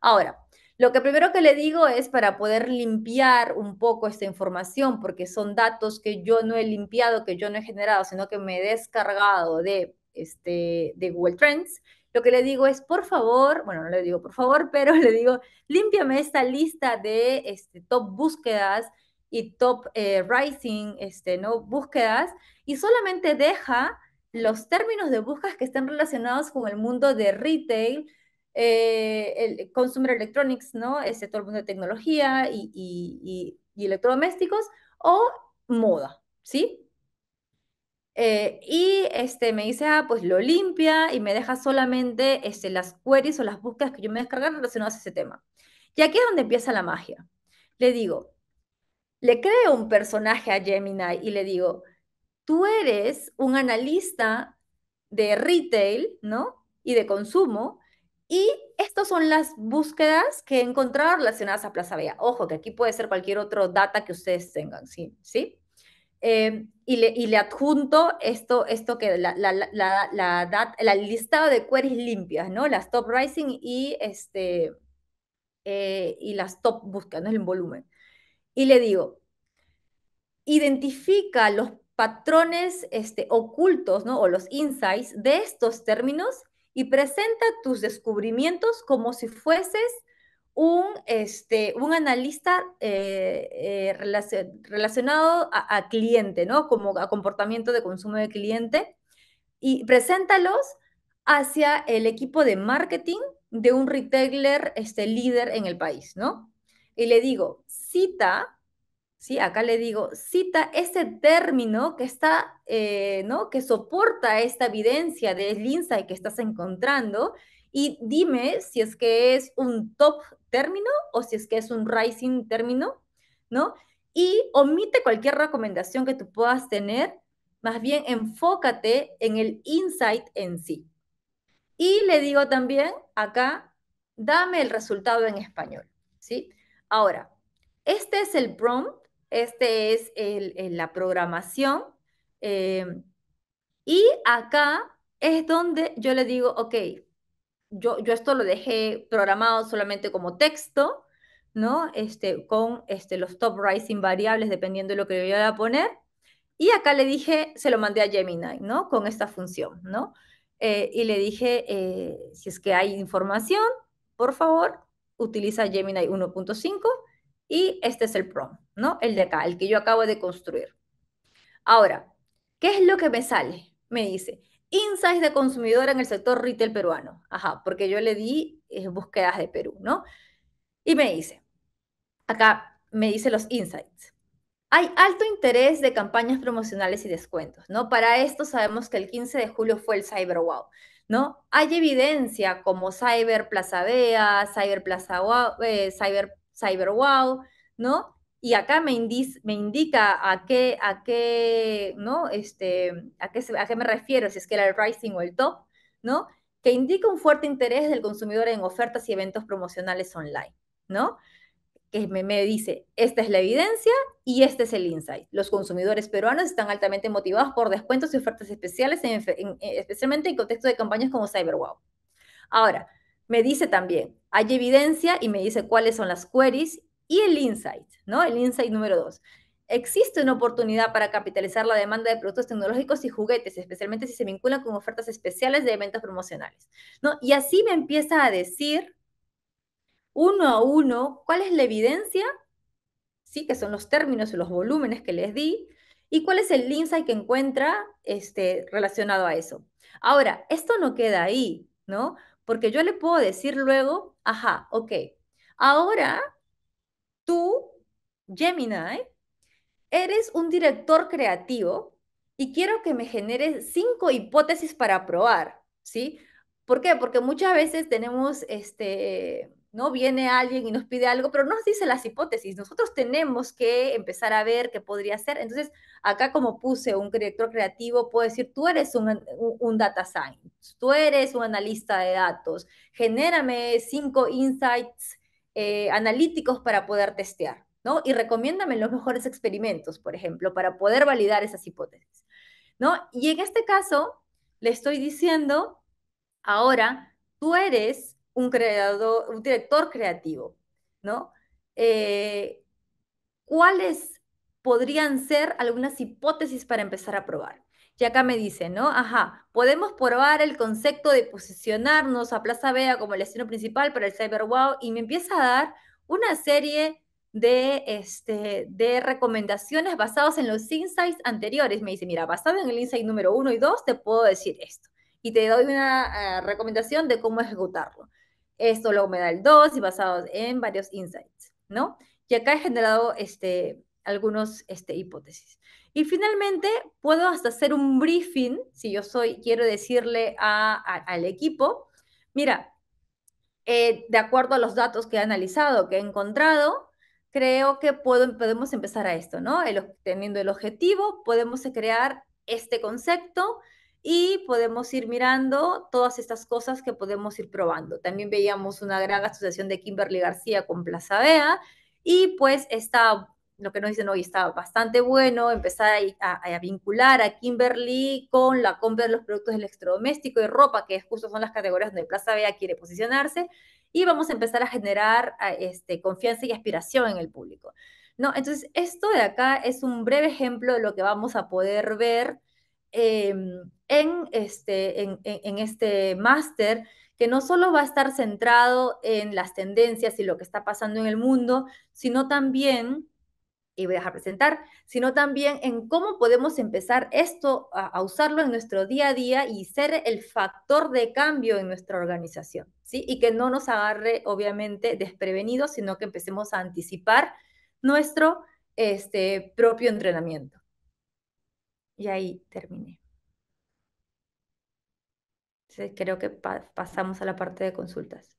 Ahora, lo que primero que le digo es para poder limpiar un poco esta información, porque son datos que yo no he limpiado, que yo no he generado, sino que me he descargado de, este, de Google Trends. Lo que le digo es, por favor, bueno, no le digo por favor, *laughs* pero le digo, límpiame esta lista de este, top búsquedas y top eh, rising, este, ¿no? Búsquedas, y solamente deja los términos de búsquedas que estén relacionados con el mundo de retail, eh, el consumer electronics, ¿no? Este, todo el mundo de tecnología y, electrodomésticos, o moda, ¿sí? Eh, y este, me dice, ah, pues lo limpia y me deja solamente este, las queries o las búsquedas que yo me descargan relacionadas a ese tema. Y aquí es donde empieza la magia. Le digo, le creo un personaje a Gemini y le digo, tú eres un analista de retail, ¿no? Y de consumo, y estas son las búsquedas que he encontrado relacionadas a Plaza Bella. Ojo, que aquí puede ser cualquier otro data que ustedes tengan, ¿sí? ¿Sí? Em, y, le, adjunto esto, esto que la, la, listado de queries limpias, ¿no? Las top rising y, este, eh, y las top búsquedas, en El volumen. Y le digo, identifica los patrones este, ocultos, ¿no? O los insights de estos términos y presenta tus descubrimientos como si fueses un, este, un analista eh, eh, relacionado a, cliente, ¿no? Como a comportamiento de consumo de cliente. Y preséntalos hacia el equipo de marketing de un retailer este, líder en el país, ¿no? Y le digo, cita Acá le digo, cita ese término que está, eh, ¿no? Que soporta esta evidencia del insight que estás encontrando y dime si es que es un top término o si es que es un rising término, ¿no? Y omite cualquier recomendación que tú puedas tener, más bien enfócate en el insight en sí. Y le digo también acá, dame el resultado en español, ¿sí? Ahora, este es el prompt este es la programación. Em, y acá es donde yo le digo, ok, yo, yo esto lo dejé programado solamente como texto, ¿no? Este, con este, los top rising variables, dependiendo de lo que yo voy a poner. Y acá le dije, se lo mandé a Gemini, ¿no? Con esta función, ¿no? Eh, y le dije, eh, si es que hay información, por favor, utiliza Gemini 1.5 y este es el prompt. ¿no? El de acá, el que yo acabo de construir. Ahora, ¿qué es lo que me sale? Me dice, insights de consumidor en el sector retail peruano. Ajá, porque yo le di eh, búsquedas de Perú, ¿no? Y me dice, acá me dice los insights. Hay alto interés de campañas promocionales y descuentos, ¿no? Para esto sabemos que el 15 de julio fue el Cyber Wow, ¿no? Hay evidencia como Cyber Plaza Bea, Cyber Plaza Wow, eh, Cyber, Cyber Wow, ¿no? y acá me, indica a qué, a qué, ¿no? Este, a qué, a qué me refiero, si es que era el rising o el top, ¿no? Que indica un fuerte interés del consumidor en ofertas y eventos promocionales online, ¿no? que me, dice, esta es la evidencia y este es el insight. Los consumidores peruanos están altamente motivados por descuentos y ofertas especiales, eh, especialmente en contexto de campañas como CyberWow. Ahora, me dice también, hay evidencia y me dice cuáles son las queries y el insight, ¿no? El insight número dos. Existe una oportunidad para capitalizar la demanda de productos tecnológicos y juguetes, especialmente si se vinculan con ofertas especiales de eventos promocionales, ¿no? Y así me empieza a decir uno a uno cuál es la evidencia, sí, que son los términos y los volúmenes que les di, y cuál es el insight que encuentra este, relacionado a eso. Ahora, esto no queda ahí, ¿no? Porque yo le puedo decir luego, ajá, ok, ahora tú, Gemini, eres un director creativo y quiero que me generes cinco hipótesis para probar, ¿sí? ¿Por qué? Porque muchas veces tenemos, este, ¿no? Viene alguien y nos pide algo, pero no nos dice las hipótesis. Nosotros tenemos que empezar a ver qué podría ser. Entonces, acá como puse un director creativo, puedo decir, tú eres un, un data science, tú eres un analista de datos, genérame cinco insights eh, analíticos para poder testear, ¿no? Y recomiéndame los mejores experimentos, por ejemplo, para poder validar esas hipótesis, ¿no? Y en este caso, le estoy diciendo, ahora, tú eres un creador, un director creativo, ¿no? Eh, ¿Cuáles podrían ser algunas hipótesis para empezar a probar? Y acá me dice, ¿no? Ajá, podemos probar el concepto de posicionarnos a Plaza Vea como el destino principal para el Cyber Wow y me empieza a dar una serie de, este, de recomendaciones basadas en los insights anteriores. Me dice, mira, basado en el insight número uno y dos, te puedo decir esto. Y te doy una eh, recomendación de cómo ejecutarlo. Esto luego me da el dos y basado en varios insights, ¿no? Y acá he generado este, algunas este, hipótesis. Y finalmente, puedo hasta hacer un briefing, si yo soy, quiero decirle a, al equipo, mira, eh, de acuerdo a los datos que he analizado, que he encontrado, creo que podemos empezar a esto, ¿no? teniendo el objetivo, podemos crear este concepto y podemos ir mirando todas estas cosas que podemos ir probando. También veíamos una gran asociación de Kimberly García con Plaza Bea y pues esta lo que nos dicen hoy está bastante bueno, empezar a, vincular a Kimberly con la compra de los productos electrodomésticos y ropa, que justo son las categorías donde Plaza Vea quiere posicionarse, y vamos a empezar a generar este, confianza y aspiración en el público. ¿no? Entonces, esto de acá es un breve ejemplo de lo que vamos a poder ver em, en este, en, en este máster que no solo va a estar centrado en las tendencias y lo que está pasando en el mundo, sino también y voy a dejar presentar, sino también en cómo podemos empezar esto a, usarlo en nuestro día a día y ser el factor de cambio en nuestra organización, ¿sí? Y que no nos agarre, obviamente, desprevenidos, sino que empecemos a anticipar nuestro este, propio entrenamiento. Y ahí terminé. creo que pasamos a la parte de consultas.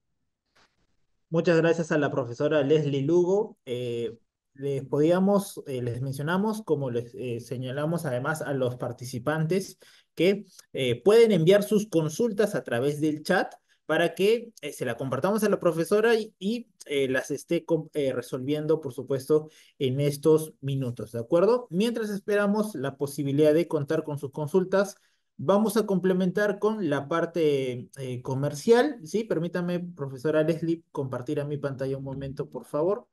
Muchas gracias a la profesora Leslie Lugo. Eh, les podíamos, eh, les mencionamos, como les eh, señalamos además a los participantes, que eh, pueden enviar sus consultas a través del chat para que se la compartamos a la profesora y, las esté resolviendo, por supuesto, en estos minutos, ¿de acuerdo? Mientras esperamos la posibilidad de contar con sus consultas, vamos a complementar con la parte comercial, ¿sí? Permítame, profesora Leslie, compartir a mi pantalla un momento, por favor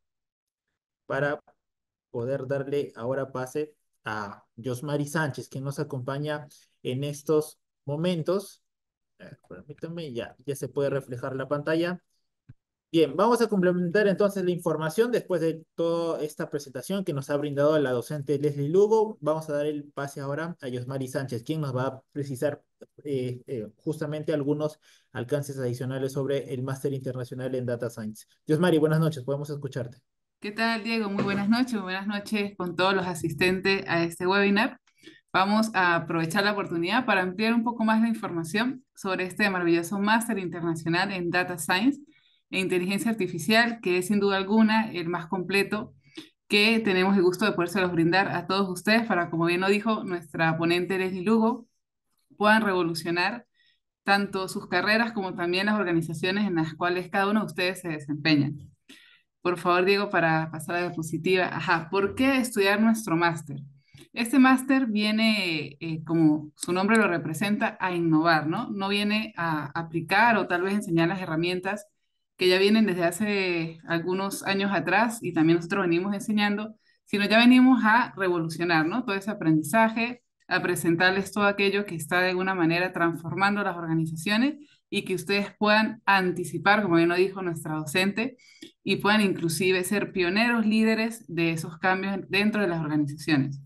para poder darle ahora pase a Josmari Sánchez, que nos acompaña en estos momentos. Permítanme, ya, ya se puede reflejar la pantalla. Bien, vamos a complementar entonces la información después de toda esta presentación que nos ha brindado la docente Leslie Lugo. Vamos a dar el pase ahora a Yosmari Sánchez, quien nos va a precisar eh, eh, justamente algunos alcances adicionales sobre el Máster Internacional en Data Science. Josmari, buenas noches, podemos escucharte. ¿Qué tal, Diego? Muy buenas noches, muy buenas noches con todos los asistentes a este webinar. Vamos a aprovechar la oportunidad para ampliar un poco más la información sobre este maravilloso máster internacional en Data Science e Inteligencia Artificial, que es sin duda alguna el más completo que tenemos el gusto de los brindar a todos ustedes para, como bien lo dijo nuestra ponente Leslie Lugo, puedan revolucionar tanto sus carreras como también las organizaciones en las cuales cada uno de ustedes se desempeña. Por favor, Diego, para pasar a la diapositiva. Ajá, ¿por qué estudiar nuestro máster? Este máster viene, eh, como su nombre lo representa, a innovar, ¿no? No viene a aplicar o tal vez enseñar las herramientas que ya vienen desde hace algunos años atrás y también nosotros venimos enseñando, sino ya venimos a revolucionar, ¿no? Todo ese aprendizaje, a presentarles todo aquello que está de alguna manera transformando las organizaciones y que ustedes puedan anticipar, como ya lo dijo nuestra docente, y puedan inclusive ser pioneros líderes de esos cambios dentro de las organizaciones.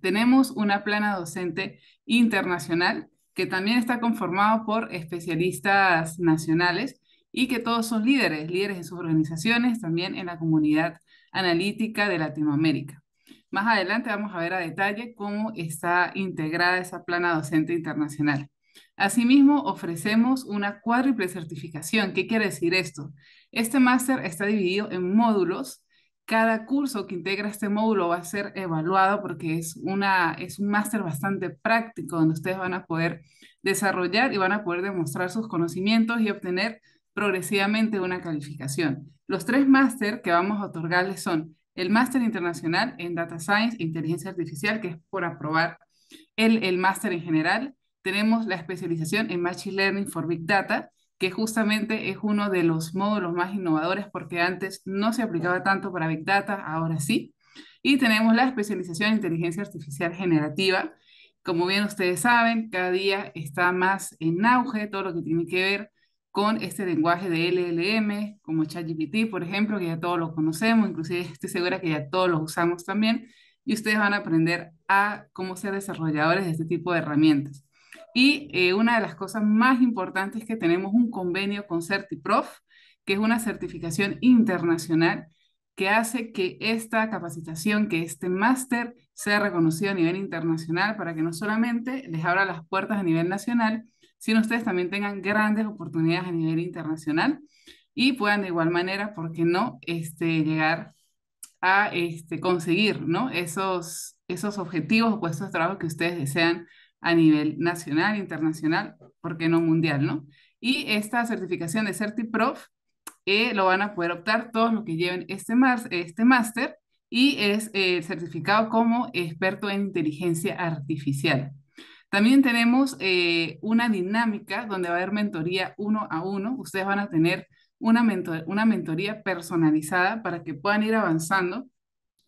Tenemos una plana docente internacional que también está conformado por especialistas nacionales y que todos son líderes, líderes en sus organizaciones, también en la comunidad analítica de Latinoamérica. Más adelante vamos a ver a detalle cómo está integrada esa plana docente internacional. Asimismo, ofrecemos una cuádruple certificación. ¿Qué quiere decir esto? Este máster está dividido en módulos. Cada curso que integra este módulo va a ser evaluado porque es, un máster bastante práctico donde ustedes van a poder desarrollar y van a poder demostrar sus conocimientos y obtener progresivamente una calificación. Los tres máster que vamos a otorgarles son el máster internacional en Data Science e Inteligencia Artificial, que es por aprobar, el máster en general, tenemos la especialización en Machine Learning for Big Data, que justamente es uno de los módulos más innovadores porque antes no se aplicaba tanto para Big Data, ahora sí. Y tenemos la especialización en inteligencia artificial generativa. Como bien ustedes saben, cada día está más en auge todo lo que tiene que ver con este lenguaje de LLM, como ChatGPT, por ejemplo, que ya todos lo conocemos, inclusive estoy segura que ya todos lo usamos también, y ustedes van a aprender a cómo ser desarrolladores de este tipo de herramientas. Y eh, una de las cosas más importantes es que tenemos un convenio con CertiProf, que es una certificación internacional que hace que esta capacitación, que este máster sea reconocido a nivel internacional para que no solamente les abra las puertas a nivel nacional, sino ustedes también tengan grandes oportunidades a nivel internacional y puedan de igual manera, ¿por qué no?, este, llegar a este, conseguir esos, esos objetivos o puestos de trabajo que ustedes desean a nivel nacional, internacional, ¿por qué no mundial, no? Y esta certificación de CertiProf eh, lo van a poder optar todos los que lleven este, este máster este y es eh, certificado como experto en inteligencia artificial. También tenemos eh, una dinámica donde va a haber mentoría uno a uno. Ustedes van a tener una, una mentoría personalizada para que puedan ir avanzando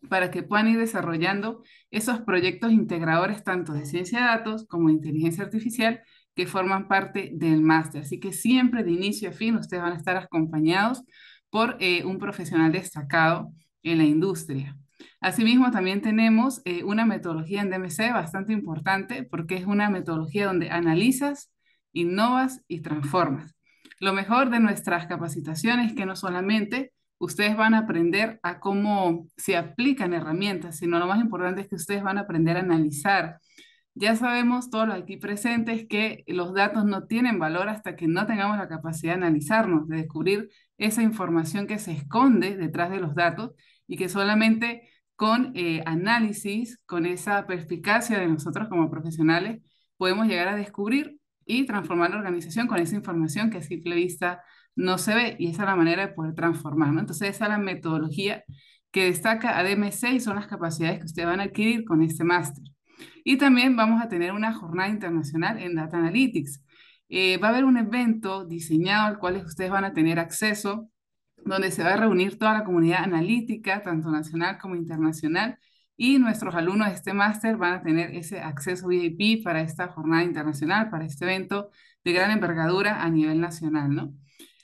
para que puedan ir desarrollando esos proyectos integradores tanto de ciencia de datos como de inteligencia artificial que forman parte del máster. Así que siempre de inicio a fin ustedes van a estar acompañados por eh, un profesional destacado en la industria. Asimismo, también tenemos eh, una metodología en DMC bastante importante porque es una metodología donde analizas, innovas y transformas. Lo mejor de nuestras capacitaciones es que no solamente ustedes van a aprender a cómo se aplican herramientas, sino lo más importante es que ustedes van a aprender a analizar. Ya sabemos todos los aquí presentes que los datos no tienen valor hasta que no tengamos la capacidad de analizarnos, de descubrir esa información que se esconde detrás de los datos y que solamente con eh, análisis, con esa perspicacia de nosotros como profesionales, podemos llegar a descubrir y transformar la organización con esa información que a simple vista no se ve y esa es la manera de poder transformar, ¿no? Entonces esa es la metodología que destaca ADM6 son las capacidades que ustedes van a adquirir con este máster. Y también vamos a tener una jornada internacional en Data Analytics. Eh, va a haber un evento diseñado al cual ustedes van a tener acceso, donde se va a reunir toda la comunidad analítica, tanto nacional como internacional, y nuestros alumnos de este máster van a tener ese acceso VIP para esta jornada internacional, para este evento de gran envergadura a nivel nacional, ¿no?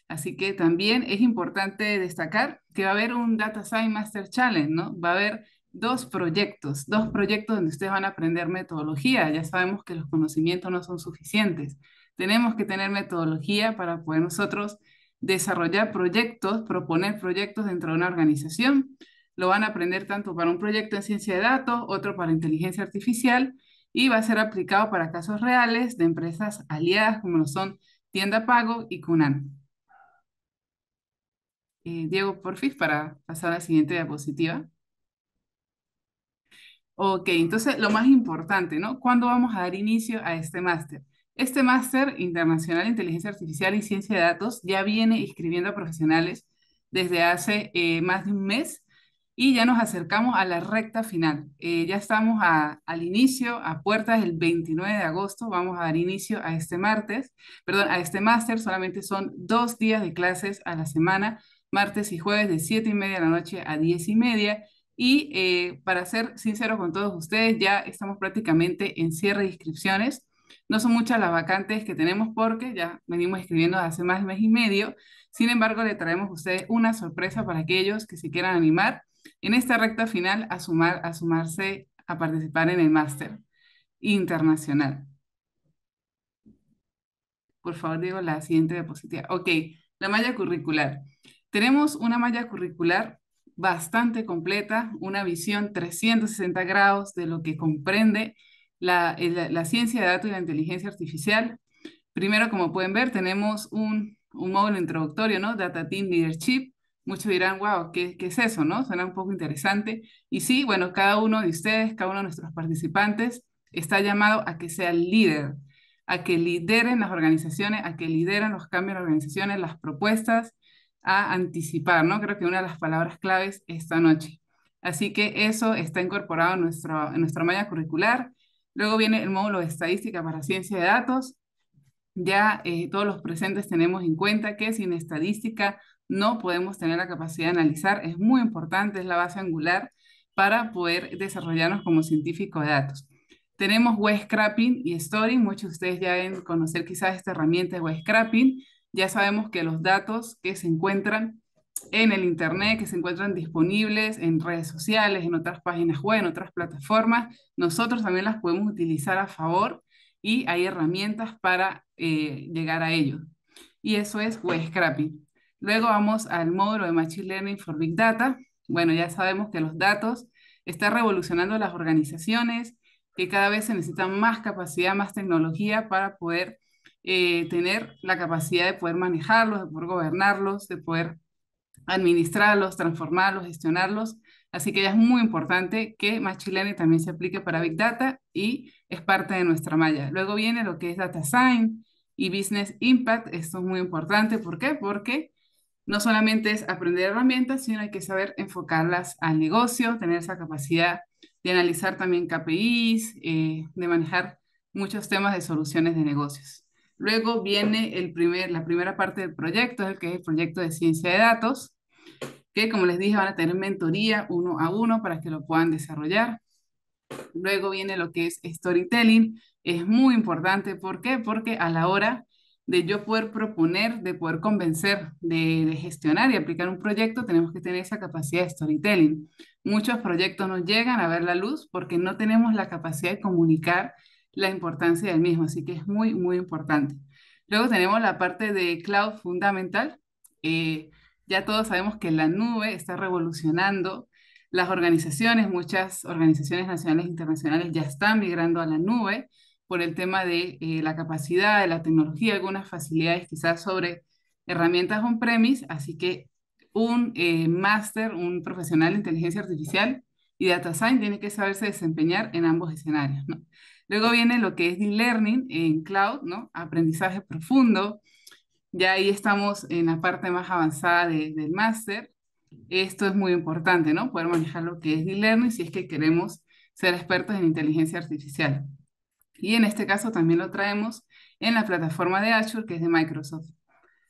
Así que también es importante destacar que va a haber un Data Science Master Challenge, ¿no? Va a haber dos proyectos, dos proyectos donde ustedes van a aprender metodología. Ya sabemos que los conocimientos no son suficientes. Tenemos que tener metodología para poder nosotros desarrollar proyectos, proponer proyectos dentro de una organización. Lo van a aprender tanto para un proyecto en ciencia de datos, otro para inteligencia artificial y va a ser aplicado para casos reales de empresas aliadas como lo son Tienda Pago y Cunan. Eh, Diego, Diego, porfis, para pasar a la siguiente diapositiva. Ok, entonces lo más importante, ¿no? ¿Cuándo vamos a dar inicio a este máster? Este máster internacional de inteligencia artificial y ciencia de datos ya viene inscribiendo a profesionales desde hace eh, más de un mes y ya nos acercamos a la recta final. Eh, ya estamos al inicio, a puertas del 29 de agosto, vamos a dar inicio a este martes, perdón, a este máster, solamente son dos días de clases a la semana, martes y jueves de 7 y media de la noche a 10 y media. Y eh, para ser sincero con todos ustedes, ya estamos prácticamente en cierre de inscripciones. No son muchas las vacantes que tenemos porque ya venimos escribiendo hace más de mes y medio. Sin embargo, le traemos a ustedes una sorpresa para aquellos que se quieran animar en esta recta final a, sumar, a sumarse a participar en el máster internacional. Por favor, digo la siguiente diapositiva. Ok, la malla curricular. Tenemos una malla curricular bastante completa, una visión 360 grados de lo que comprende la, ciencia de datos y la inteligencia artificial. Primero, como pueden ver, tenemos un, módulo introductorio, ¿no? Data Team Leadership, muchos dirán, wow, ¿qué, ¿qué, es eso? ¿No? Suena un poco interesante. Y sí, bueno, cada uno de ustedes, cada uno de nuestros participantes está llamado a que sea líder, a que lideren las organizaciones, a que lideren los cambios en las organizaciones, las propuestas, a anticipar, ¿no? Creo que una de las palabras claves esta noche. Así que eso está incorporado en, nuestro, en nuestra malla curricular. Luego viene el módulo de estadística para ciencia de datos. Ya eh, todos los presentes tenemos en cuenta que sin estadística no podemos tener la capacidad de analizar. Es muy importante, es la base angular para poder desarrollarnos como científico de datos. Tenemos web scrapping y story. Muchos de ustedes ya deben conocer quizás esta herramienta de web scrapping ya sabemos que los datos que se encuentran en el Internet, que se encuentran disponibles en redes sociales, en otras páginas web, en otras plataformas, nosotros también las podemos utilizar a favor y hay herramientas para eh, llegar a ello. Y eso es web scrapping. Luego vamos al módulo de Machine Learning for Big Data. Bueno, ya sabemos que los datos están revolucionando las organizaciones, que cada vez se necesita más capacidad, más tecnología para poder eh, tener la capacidad de poder manejarlos, de poder gobernarlos, de poder administrarlos, transformarlos, gestionarlos. Así que ya es muy importante que Machilene también se aplique para Big Data y es parte de nuestra malla. Luego viene lo que es Data Science y Business Impact. Esto es muy importante. ¿Por qué? Porque no solamente es aprender herramientas, sino hay que saber enfocarlas al negocio, tener esa capacidad de analizar también KPIs, eh, de manejar muchos temas de soluciones de negocios. Luego viene el primer, la primera parte del proyecto, el que es el proyecto de ciencia de datos, que como les dije van a tener mentoría uno a uno para que lo puedan desarrollar. Luego viene lo que es storytelling, es muy importante, ¿por qué? Porque a la hora de yo poder proponer, de poder convencer, de, de, gestionar y aplicar un proyecto, tenemos que tener esa capacidad de storytelling. Muchos proyectos no llegan a ver la luz porque no tenemos la capacidad de comunicar la importancia del mismo, así que es muy, muy importante. Luego tenemos la parte de cloud fundamental. Eh, ya todos sabemos que la nube está revolucionando las organizaciones, muchas organizaciones nacionales e internacionales ya están migrando a la nube por el tema de eh, la capacidad de la tecnología, algunas facilidades quizás sobre herramientas on-premise, así que un eh, máster, un profesional de inteligencia artificial y data science tiene que saberse desempeñar en ambos escenarios. ¿no? Luego viene lo que es Deep Learning en cloud, ¿no? Aprendizaje profundo. Ya ahí estamos en la parte más avanzada del máster. Esto es muy importante, ¿no? Poder manejar lo que es Deep Learning si es que queremos ser expertos en inteligencia artificial. Y en este caso también lo traemos en la plataforma de Azure, que es de Microsoft.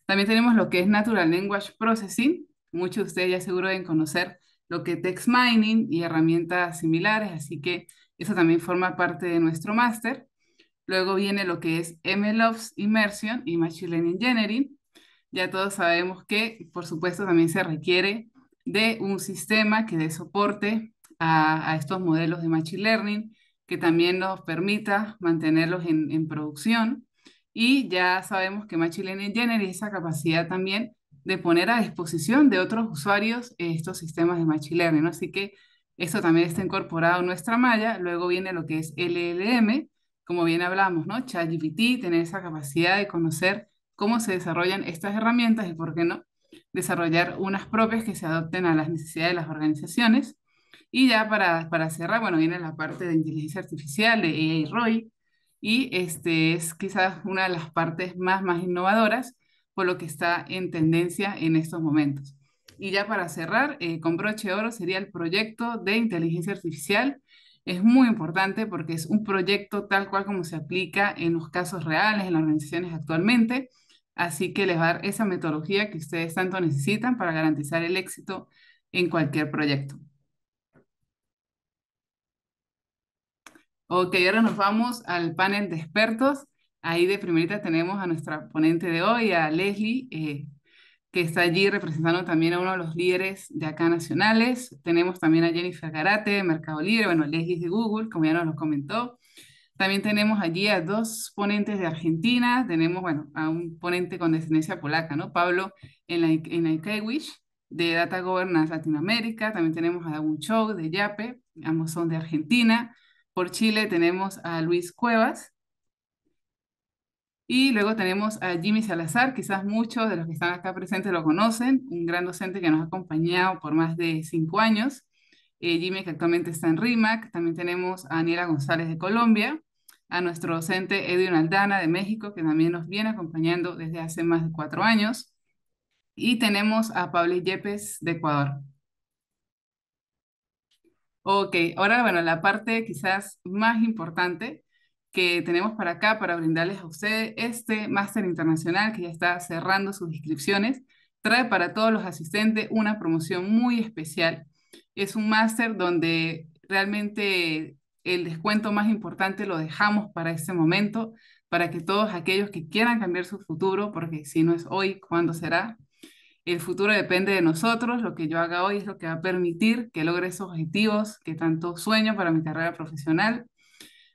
También tenemos lo que es Natural Language Processing. Muchos de ustedes ya seguro deben conocer lo que es text mining y herramientas similares, así que eso también forma parte de nuestro máster. Luego viene lo que es MLOps Immersion y Machine Learning Engineering. Ya todos sabemos que, por supuesto, también se requiere de un sistema que dé soporte a, estos modelos de Machine Learning, que también nos permita mantenerlos en, producción. Y ya sabemos que Machine Learning Engineering es esa capacidad también de poner a disposición de otros usuarios eh, estos sistemas de Machine Learning. Así que esto también está incorporado en nuestra malla. Luego viene lo que es LLM, como bien hablamos, ¿no? ChatGPT, tener esa capacidad de conocer cómo se desarrollan estas herramientas y, por qué no, desarrollar unas propias que se adopten a las necesidades de las organizaciones. Y ya para, para cerrar, bueno, viene la parte de inteligencia artificial, de AI ROI, y este es quizás una de las partes más, más innovadoras, por lo que está en tendencia en estos momentos. Y ya para cerrar, eh, con broche de oro sería el proyecto de inteligencia artificial. Es muy importante porque es un proyecto tal cual como se aplica en los casos reales, en las organizaciones actualmente. Así que les va a dar esa metodología que ustedes tanto necesitan para garantizar el éxito en cualquier proyecto. Ok, ahora nos vamos al panel de expertos. Ahí de primerita tenemos a nuestra ponente de hoy, a Leslie. Eh, que está allí representando también a uno de los líderes de acá nacionales. Tenemos también a Jennifer Garate de Mercado Libre, bueno, Legis de Google, como ya nos lo comentó. También tenemos allí a dos ponentes de Argentina, tenemos, bueno, a un ponente con descendencia polaca, ¿no? Pablo en la, en la de Data Governance Latinoamérica, también tenemos a Dagun Chow de Yape, ambos son de Argentina. Por Chile tenemos a Luis Cuevas, y luego tenemos a Jimmy Salazar, quizás muchos de los que están acá presentes lo conocen, un gran docente que nos ha acompañado por más de cinco años. Eh, Jimmy que actualmente está en RIMAC. También tenemos a Aniela González de Colombia, a nuestro docente Edwin Aldana de México, que también nos viene acompañando desde hace más de cuatro años. Y tenemos a Pablo Yepes de Ecuador. Ok, ahora bueno, la parte quizás más importante que tenemos para acá para brindarles a ustedes. Este máster internacional que ya está cerrando sus inscripciones trae para todos los asistentes una promoción muy especial. Es un máster donde realmente el descuento más importante lo dejamos para este momento, para que todos aquellos que quieran cambiar su futuro, porque si no es hoy, ¿cuándo será? El futuro depende de nosotros, lo que yo haga hoy es lo que va a permitir que logre esos objetivos que tanto sueño para mi carrera profesional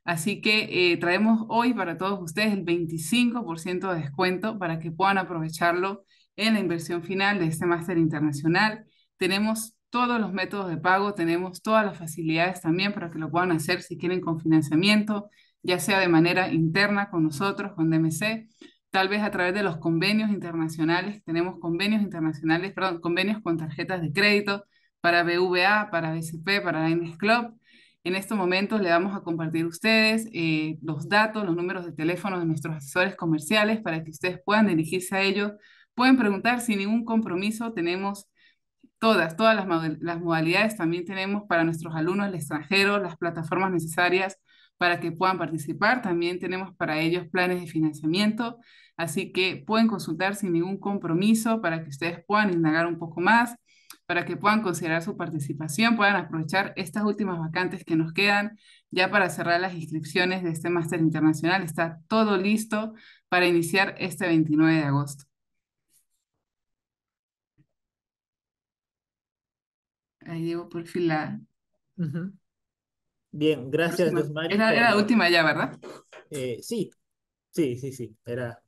Así que eh, traemos hoy para todos ustedes el 25% de descuento para que puedan aprovecharlo en la inversión final de este máster internacional. Tenemos todos los métodos de pago, tenemos todas las facilidades también para que lo puedan hacer si quieren con financiamiento, ya sea de manera interna con nosotros, con DMC, tal vez a través de los convenios internacionales, tenemos convenios internacionales, perdón, convenios con tarjetas de crédito para BVA, para BCP, para NSClub. Club en estos momentos le vamos a compartir ustedes eh, los datos, los números de teléfono de nuestros asesores comerciales para que ustedes puedan dirigirse a ellos. Pueden preguntar sin ningún compromiso. Tenemos todas, todas las, modalidades. También tenemos para nuestros alumnos extranjeros las plataformas necesarias para que puedan participar. También tenemos para ellos planes de financiamiento, así que pueden consultar sin ningún compromiso para que ustedes puedan indagar un poco más para que puedan considerar su participación, puedan aprovechar estas últimas vacantes que nos quedan ya para cerrar las inscripciones de este máster internacional. Está todo listo para iniciar este 29 de agosto. Ahí llevo por fin Bien, gracias, Era, la última ya, ¿verdad? Eh, sí, sí, sí, sí, era,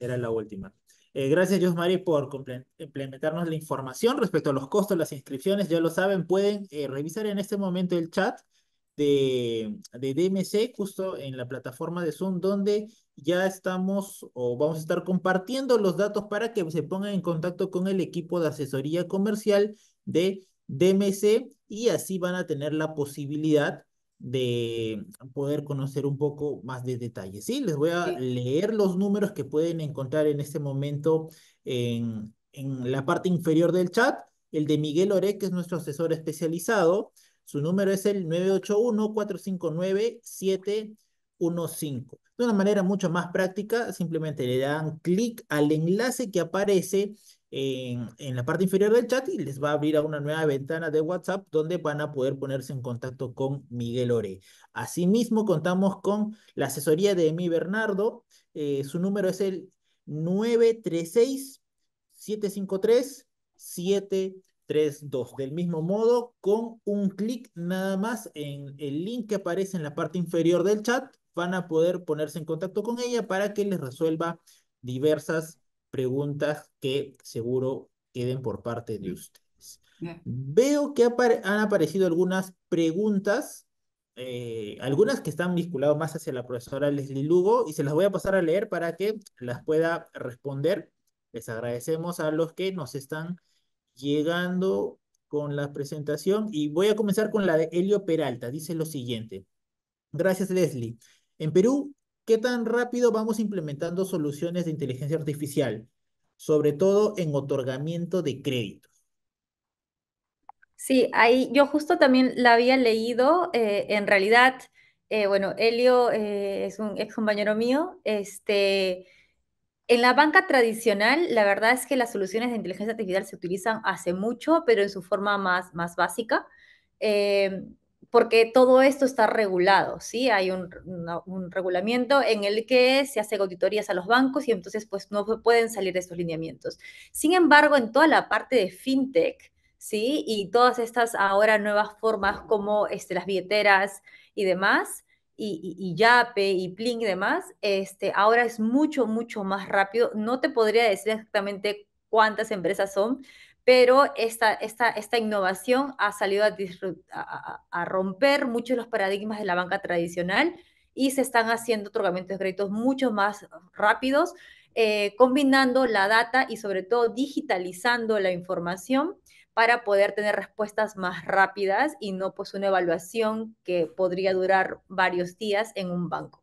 era la última. Eh, gracias, Josmari, por implementarnos la información respecto a los costos las inscripciones. Ya lo saben, pueden eh, revisar en este momento el chat de, de, DMC, justo en la plataforma de Zoom, donde ya estamos o vamos a estar compartiendo los datos para que se pongan en contacto con el equipo de asesoría comercial de DMC y así van a tener la posibilidad de poder conocer un poco más de detalle. Sí, les voy a leer los números que pueden encontrar en este momento en, en la parte inferior del chat. El de Miguel Ore, que es nuestro asesor especializado. Su número es el 981-459-715. De una manera mucho más práctica, simplemente le dan clic al enlace que aparece en, la parte inferior del chat y les va a abrir a una nueva ventana de WhatsApp donde van a poder ponerse en contacto con Miguel Ore. Asimismo, contamos con la asesoría de Emi Bernardo. Eh, su número es el 936-753-732. Del mismo modo, con un clic nada más en el link que aparece en la parte inferior del chat, van a poder ponerse en contacto con ella para que les resuelva diversas preguntas que seguro queden por parte de ustedes. Veo que han aparecido algunas preguntas, eh, algunas que están vinculadas más hacia la profesora Leslie Lugo, y se las voy a pasar a leer para que las pueda responder. Les agradecemos a los que nos están llegando con la presentación y voy a comenzar con la de Helio Peralta. Dice lo siguiente. Gracias, Leslie. En Perú ¿Qué tan rápido vamos implementando soluciones de inteligencia artificial? Sobre todo en otorgamiento de créditos. Sí, ahí yo justo también la había leído. Eh, en realidad, eh, bueno, Elio eh, es un ex compañero mío. Este, en la banca tradicional, la verdad es que las soluciones de inteligencia artificial se utilizan hace mucho, pero en su forma más, más básica porque todo esto está regulado, ¿sí? Hay un, regulamiento en el que se hacen auditorías a los bancos y entonces pues no pueden salir de estos lineamientos. Sin embargo, en toda la parte de fintech, ¿sí? Y todas estas ahora nuevas formas como este, las billeteras y demás, y, Yape y Plink y demás, este, ahora es mucho, mucho más rápido. No te podría decir exactamente cuántas empresas son, pero esta, esta, esta innovación ha salido a, romper muchos de los paradigmas de la banca tradicional y se están haciendo otorgamientos de créditos mucho más rápidos, eh, combinando la data y sobre todo digitalizando la información para poder tener respuestas más rápidas y no pues una evaluación que podría durar varios días en un banco.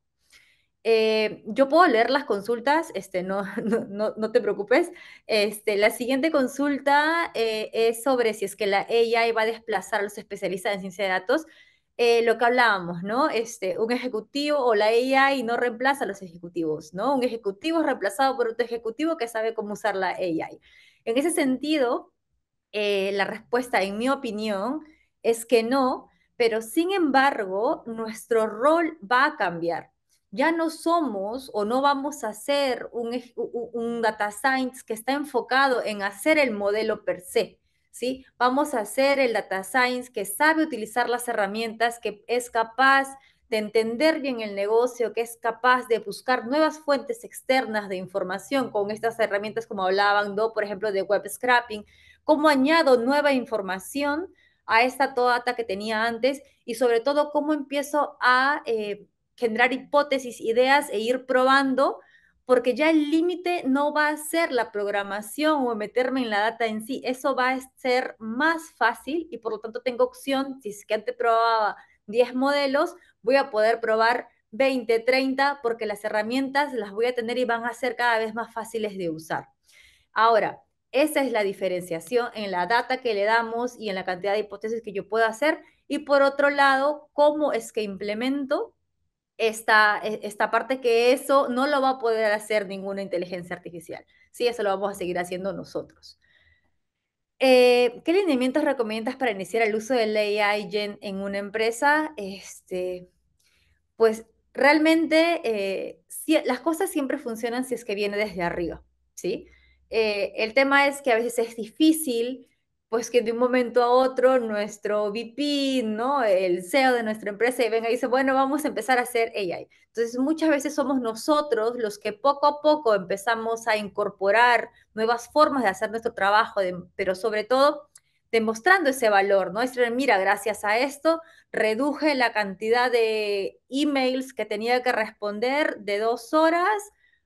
Eh, yo puedo leer las consultas, este, *laughs* no, no, te preocupes. Este, la siguiente consulta eh, es sobre si es que la AI va a desplazar a los especialistas en ciencia de datos. Eh, lo que hablábamos, ¿no? Este, un ejecutivo o la AI no reemplaza a los ejecutivos, ¿no? Un ejecutivo es reemplazado por otro ejecutivo que sabe cómo usar la AI. En ese sentido, la respuesta, en mi opinión, es que no, pero sin embargo, nuestro rol va a cambiar ya no somos o no vamos a ser un, data science que está enfocado en hacer el modelo per se. ¿sí? Vamos a ser el data science que sabe utilizar las herramientas, que es capaz de entender bien el negocio, que es capaz de buscar nuevas fuentes externas de información con estas herramientas como hablaban, por ejemplo, de web scrapping, cómo añado nueva información a esta data que tenía antes y sobre todo cómo empiezo a... Eh, generar hipótesis, ideas e ir probando, porque ya el límite no va a ser la programación o meterme en la data en sí, eso va a ser más fácil y por lo tanto tengo opción, si es que antes probaba 10 modelos, voy a poder probar 20, 30, porque las herramientas las voy a tener y van a ser cada vez más fáciles de usar. Ahora, esa es la diferenciación en la data que le damos y en la cantidad de hipótesis que yo puedo hacer. Y por otro lado, cómo es que implemento esta, e, esta parte que eso no lo va a poder hacer ninguna inteligencia artificial. Sí, eso lo vamos a seguir haciendo nosotros. Eh, ¿Qué lineamientos recomiendas para iniciar el uso del AI Gen en una empresa? Este, pues realmente eh, las cosas siempre funcionan si es que viene desde arriba, ¿sí? Eh, el tema es que a veces es difícil pues que de un momento a otro nuestro VP, ¿no? El CEO de nuestra empresa y venga y dice, bueno, vamos a empezar a hacer AI. Entonces, muchas veces somos nosotros los que poco a poco empezamos a incorporar nuevas formas de hacer nuestro trabajo, pero sobre todo demostrando ese valor, ¿no? mira, gracias a esto reduje la cantidad de emails que tenía que responder de dos horas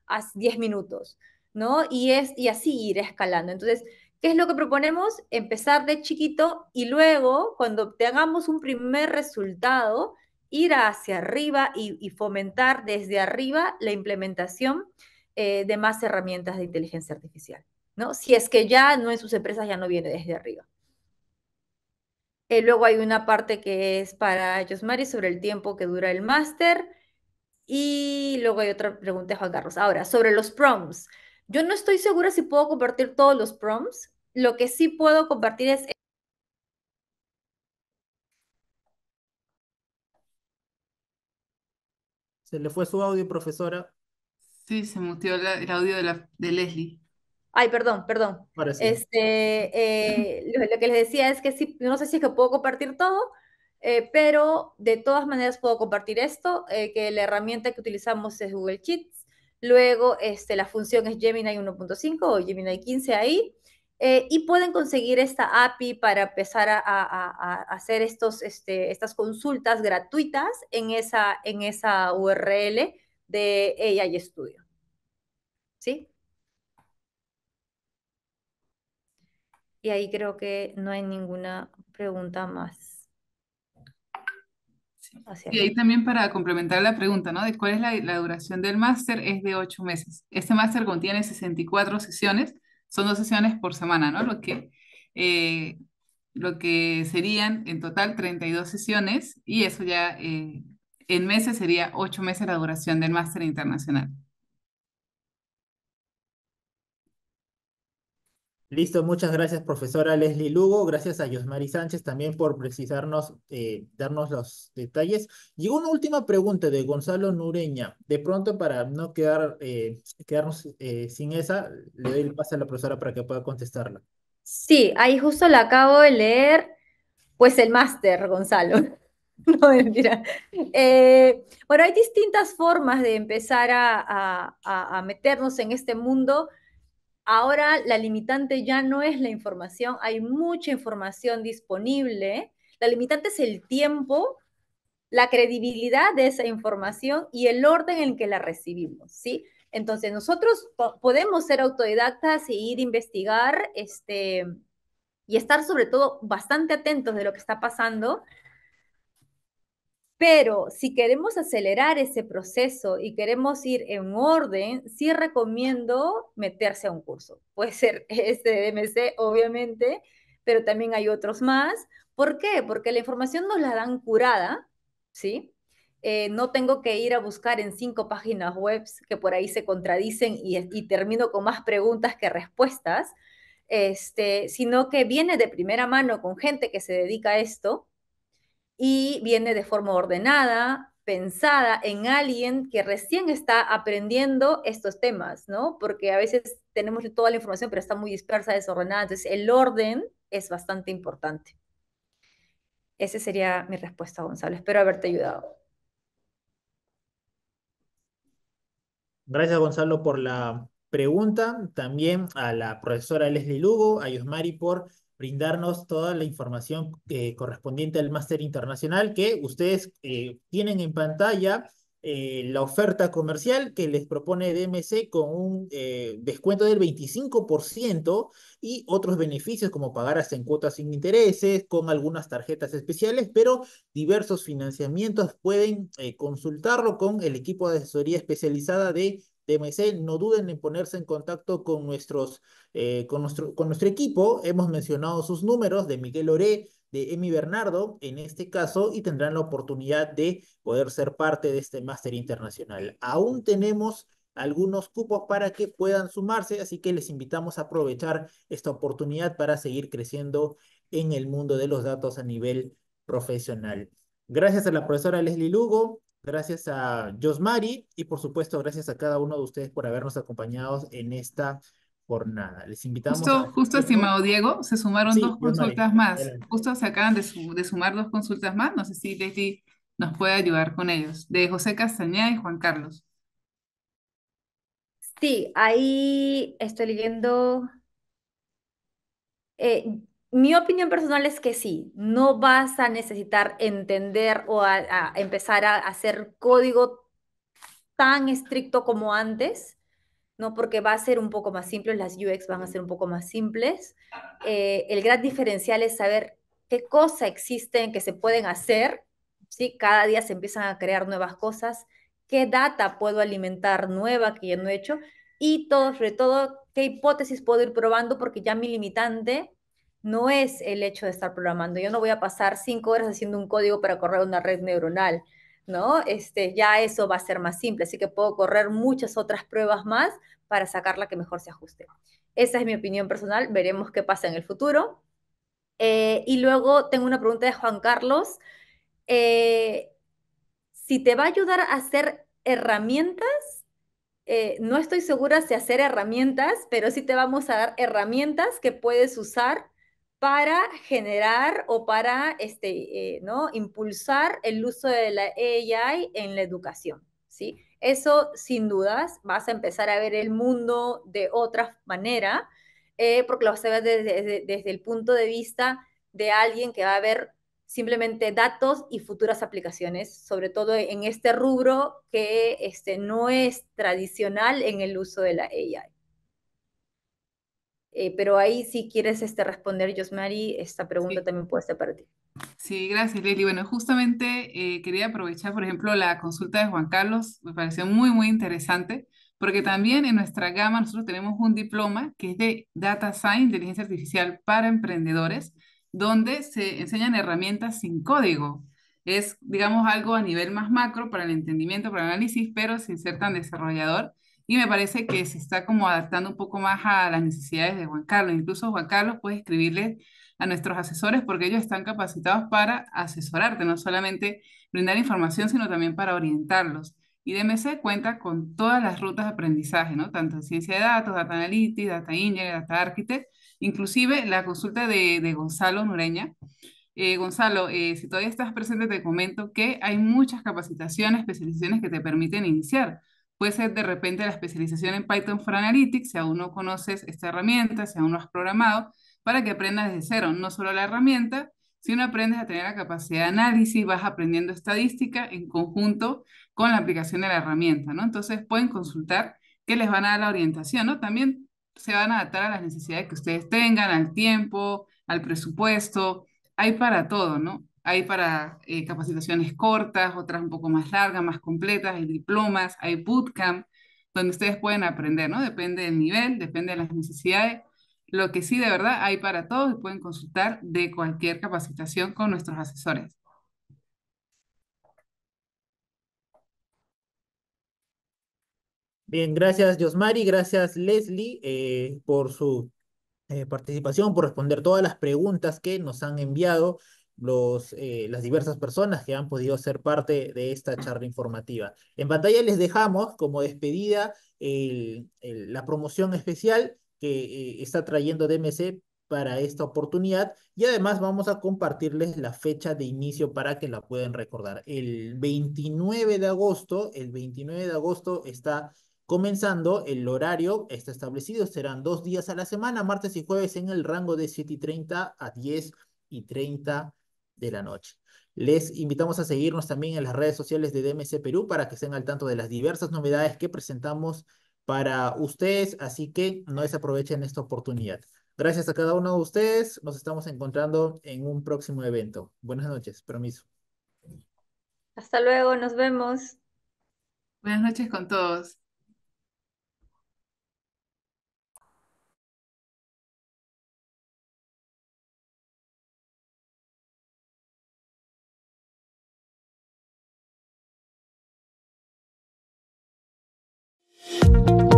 a diez minutos, ¿no? Y, es, y así ir escalando. Entonces, ¿Qué es lo que proponemos? Empezar de chiquito y luego, cuando obtengamos un primer resultado, ir hacia arriba y, fomentar desde arriba la implementación eh, de más herramientas de inteligencia artificial, ¿no? Si es que ya no en sus empresas ya no viene desde arriba. Eh, luego hay una parte que es para Josmari sobre el tiempo que dura el máster. Y luego hay otra pregunta de Juan Carlos. Ahora, sobre los prompts. Yo no estoy segura si puedo compartir todos los prompts. Lo que sí puedo compartir es... Se le fue su audio, profesora. Sí, se mutió el audio de, la, de Leslie. Ay, perdón, perdón. Este, eh, lo, que les decía es que sí, no sé si es que puedo compartir todo, eh, pero de todas maneras puedo compartir esto, eh, que la herramienta que utilizamos es Google Sheets Luego, este, la función es Gemini 1.5 o Gemini 15 ahí. Eh, y pueden conseguir esta API para empezar a, hacer estos, este, estas consultas gratuitas en esa, en esa URL de AI Studio. ¿Sí? Y ahí creo que no hay ninguna pregunta más y ahí también para complementar la pregunta, ¿no? De cuál es la, duración del máster, es de ocho meses. Este máster contiene 64 sesiones, son dos sesiones por semana, ¿no? Lo que, eh, lo que serían en total 32 sesiones y eso ya eh, en meses sería ocho meses la duración del máster internacional. Listo, muchas gracias, profesora Leslie Lugo. Gracias a Yosmari Sánchez también por precisarnos, eh, darnos los detalles. Y una última pregunta de Gonzalo Nureña. De pronto, para no quedar, eh, quedarnos eh, sin esa, le doy el pase a la profesora para que pueda contestarla. Sí, ahí justo la acabo de leer, pues el máster, Gonzalo. *laughs* No, mentira. bueno, hay distintas formas de empezar a, a, meternos en este mundo Ahora la limitante ya no es la información, hay mucha información disponible. La limitante es el tiempo, la credibilidad de esa información y el orden en que la recibimos, ¿sí? Entonces, nosotros podemos ser autodidactas e ir a investigar este, y estar sobre todo bastante atentos de lo que está pasando, pero si queremos acelerar ese proceso y queremos ir en orden, sí recomiendo meterse a un curso. *laughs* Puede ser este DMC, obviamente, pero también hay otros más. ¿Por qué? Porque la información nos la dan curada, ¿sí? Eh, no tengo que ir a buscar en cinco páginas web que por ahí se contradicen y, termino con más preguntas que respuestas, este, sino que viene de primera mano con gente que se dedica a esto y viene de forma ordenada, pensada en alguien que recién está aprendiendo estos temas, ¿no? Porque a veces tenemos toda la información, pero está muy dispersa, desordenada. Entonces, el orden es bastante importante. Esa sería mi respuesta, Gonzalo. Espero haberte ayudado. Gracias, Gonzalo, por la pregunta. También a la profesora Leslie Lugo, a Yosmari por brindarnos toda la información eh, correspondiente al máster internacional que ustedes eh, tienen en pantalla. Eh, la oferta comercial que les propone DMC con un descuento del 25% y otros beneficios como pagar hasta en cuotas sin intereses, con algunas tarjetas especiales, pero diversos financiamientos pueden consultarlo con el equipo de asesoría especializada de no duden en ponerse en contacto con, nuestros, eh, con, nuestro, con nuestro equipo. Hemos mencionado sus números de Miguel Oré, de Emi Bernardo, en este caso, y tendrán la oportunidad de poder ser parte de este máster internacional. Aún tenemos algunos cupos para que puedan sumarse, así que les invitamos a aprovechar esta oportunidad para seguir creciendo en el mundo de los datos a nivel profesional. Gracias a la profesora Leslie Lugo, gracias a Josmari y por supuesto gracias a cada uno de ustedes por habernos acompañado en esta jornada. Les invitamos. Justo, estimado Diego, se sumaron dos consultas más. Justo se acaban de, sumar dos consultas más. No sé si Leslie nos puede ayudar con ellos. De José Castañeda y Juan Carlos. Sí, ahí estoy leyendo. Eh, mi opinión personal es que sí, no vas a necesitar entender o a, empezar a hacer código tan estricto como antes, ¿no? Porque va a ser un poco más simple, las UX van a ser un poco más simples. Eh, el gran diferencial es saber qué cosas existen que se pueden hacer, ¿sí? Cada día se empiezan a crear nuevas cosas, qué data puedo alimentar nueva que ya no he hecho y todo, sobre todo, qué hipótesis puedo ir probando porque ya mi limitante no es el hecho de estar programando. Yo no voy a pasar cinco horas haciendo un código para correr una red neuronal, ¿no? Este, ya eso va a ser más simple, así que puedo correr muchas otras pruebas más para sacar la que mejor se ajuste. Esa es mi opinión personal, veremos qué pasa en el futuro. Eh, y luego tengo una pregunta de Juan Carlos. Eh, si te va a ayudar a hacer herramientas, eh, no estoy segura si hacer herramientas, pero sí te vamos a dar herramientas que puedes usar para generar o para este, eh, ¿no? impulsar el uso de la AI en la educación. ¿sí? Eso, sin dudas, vas a empezar a ver el mundo de otra manera, eh, porque lo vas a ver desde, el punto de vista de alguien que va a ver simplemente datos y futuras aplicaciones, sobre todo en este rubro que este, no es tradicional en el uso de la AI. Eh, pero ahí si quieres este, responder, Josmari, esta pregunta también puede ser para ti. Sí, gracias, Lili. Bueno, justamente eh, quería aprovechar, por ejemplo, la consulta de Juan Carlos, me pareció muy, muy interesante, porque también en nuestra gama nosotros tenemos un diploma que es de Data Science, Inteligencia Artificial para Emprendedores, donde se enseñan herramientas sin código. Es, digamos, algo a nivel más macro para el entendimiento, para el análisis, pero sin ser tan desarrollador y me parece que se está como adaptando un poco más a las necesidades de Juan Carlos. Incluso Juan Carlos puede escribirle a nuestros asesores porque ellos están capacitados para asesorarte, no solamente brindar información, sino también para orientarlos. Y DMC cuenta con todas las rutas de aprendizaje, ¿no? Tanto en ciencia de datos, data analytics, data engineer, data architect, inclusive la consulta de, Gonzalo Nureña. Eh, Gonzalo, eh, si todavía estás presente, te comento que hay muchas capacitaciones, especializaciones que te permiten iniciar. Puede ser de repente la especialización en Python for Analytics, si aún no conoces esta herramienta, si aún no has programado, para que aprendas desde cero, no solo la herramienta, sino aprendes a tener la capacidad de análisis, vas aprendiendo estadística en conjunto con la aplicación de la herramienta, ¿no? Entonces pueden consultar que les van a dar la orientación, ¿no? También se van a adaptar a las necesidades que ustedes tengan, al tiempo, al presupuesto, hay para todo, ¿no? Hay para eh, capacitaciones cortas, otras un poco más largas, más completas, hay diplomas, hay bootcamp, donde ustedes pueden aprender, ¿no? Depende del nivel, depende de las necesidades. Lo que sí, de verdad, hay para todos y pueden consultar de cualquier capacitación con nuestros asesores. Bien, gracias Josmari, gracias Leslie eh, por su eh, participación, por responder todas las preguntas que nos han enviado los, eh, las diversas personas que han podido ser parte de esta charla informativa. En pantalla les dejamos como despedida la promoción especial que eh, está trayendo DMC para esta oportunidad y además vamos a compartirles la fecha de inicio para que la puedan recordar. El 29 de agosto, el 29 de agosto está comenzando, el horario está establecido, serán dos días a la semana, martes y jueves en el rango de 7 y 30 a 10 y 30 de la noche. Les invitamos a seguirnos también en las redes sociales de DMC Perú para que estén al tanto de las diversas novedades que presentamos para ustedes, así que no desaprovechen esta oportunidad. Gracias a cada uno de ustedes, nos estamos encontrando en un próximo evento. Buenas noches, permiso. Hasta luego, nos vemos. Buenas noches con todos. thank you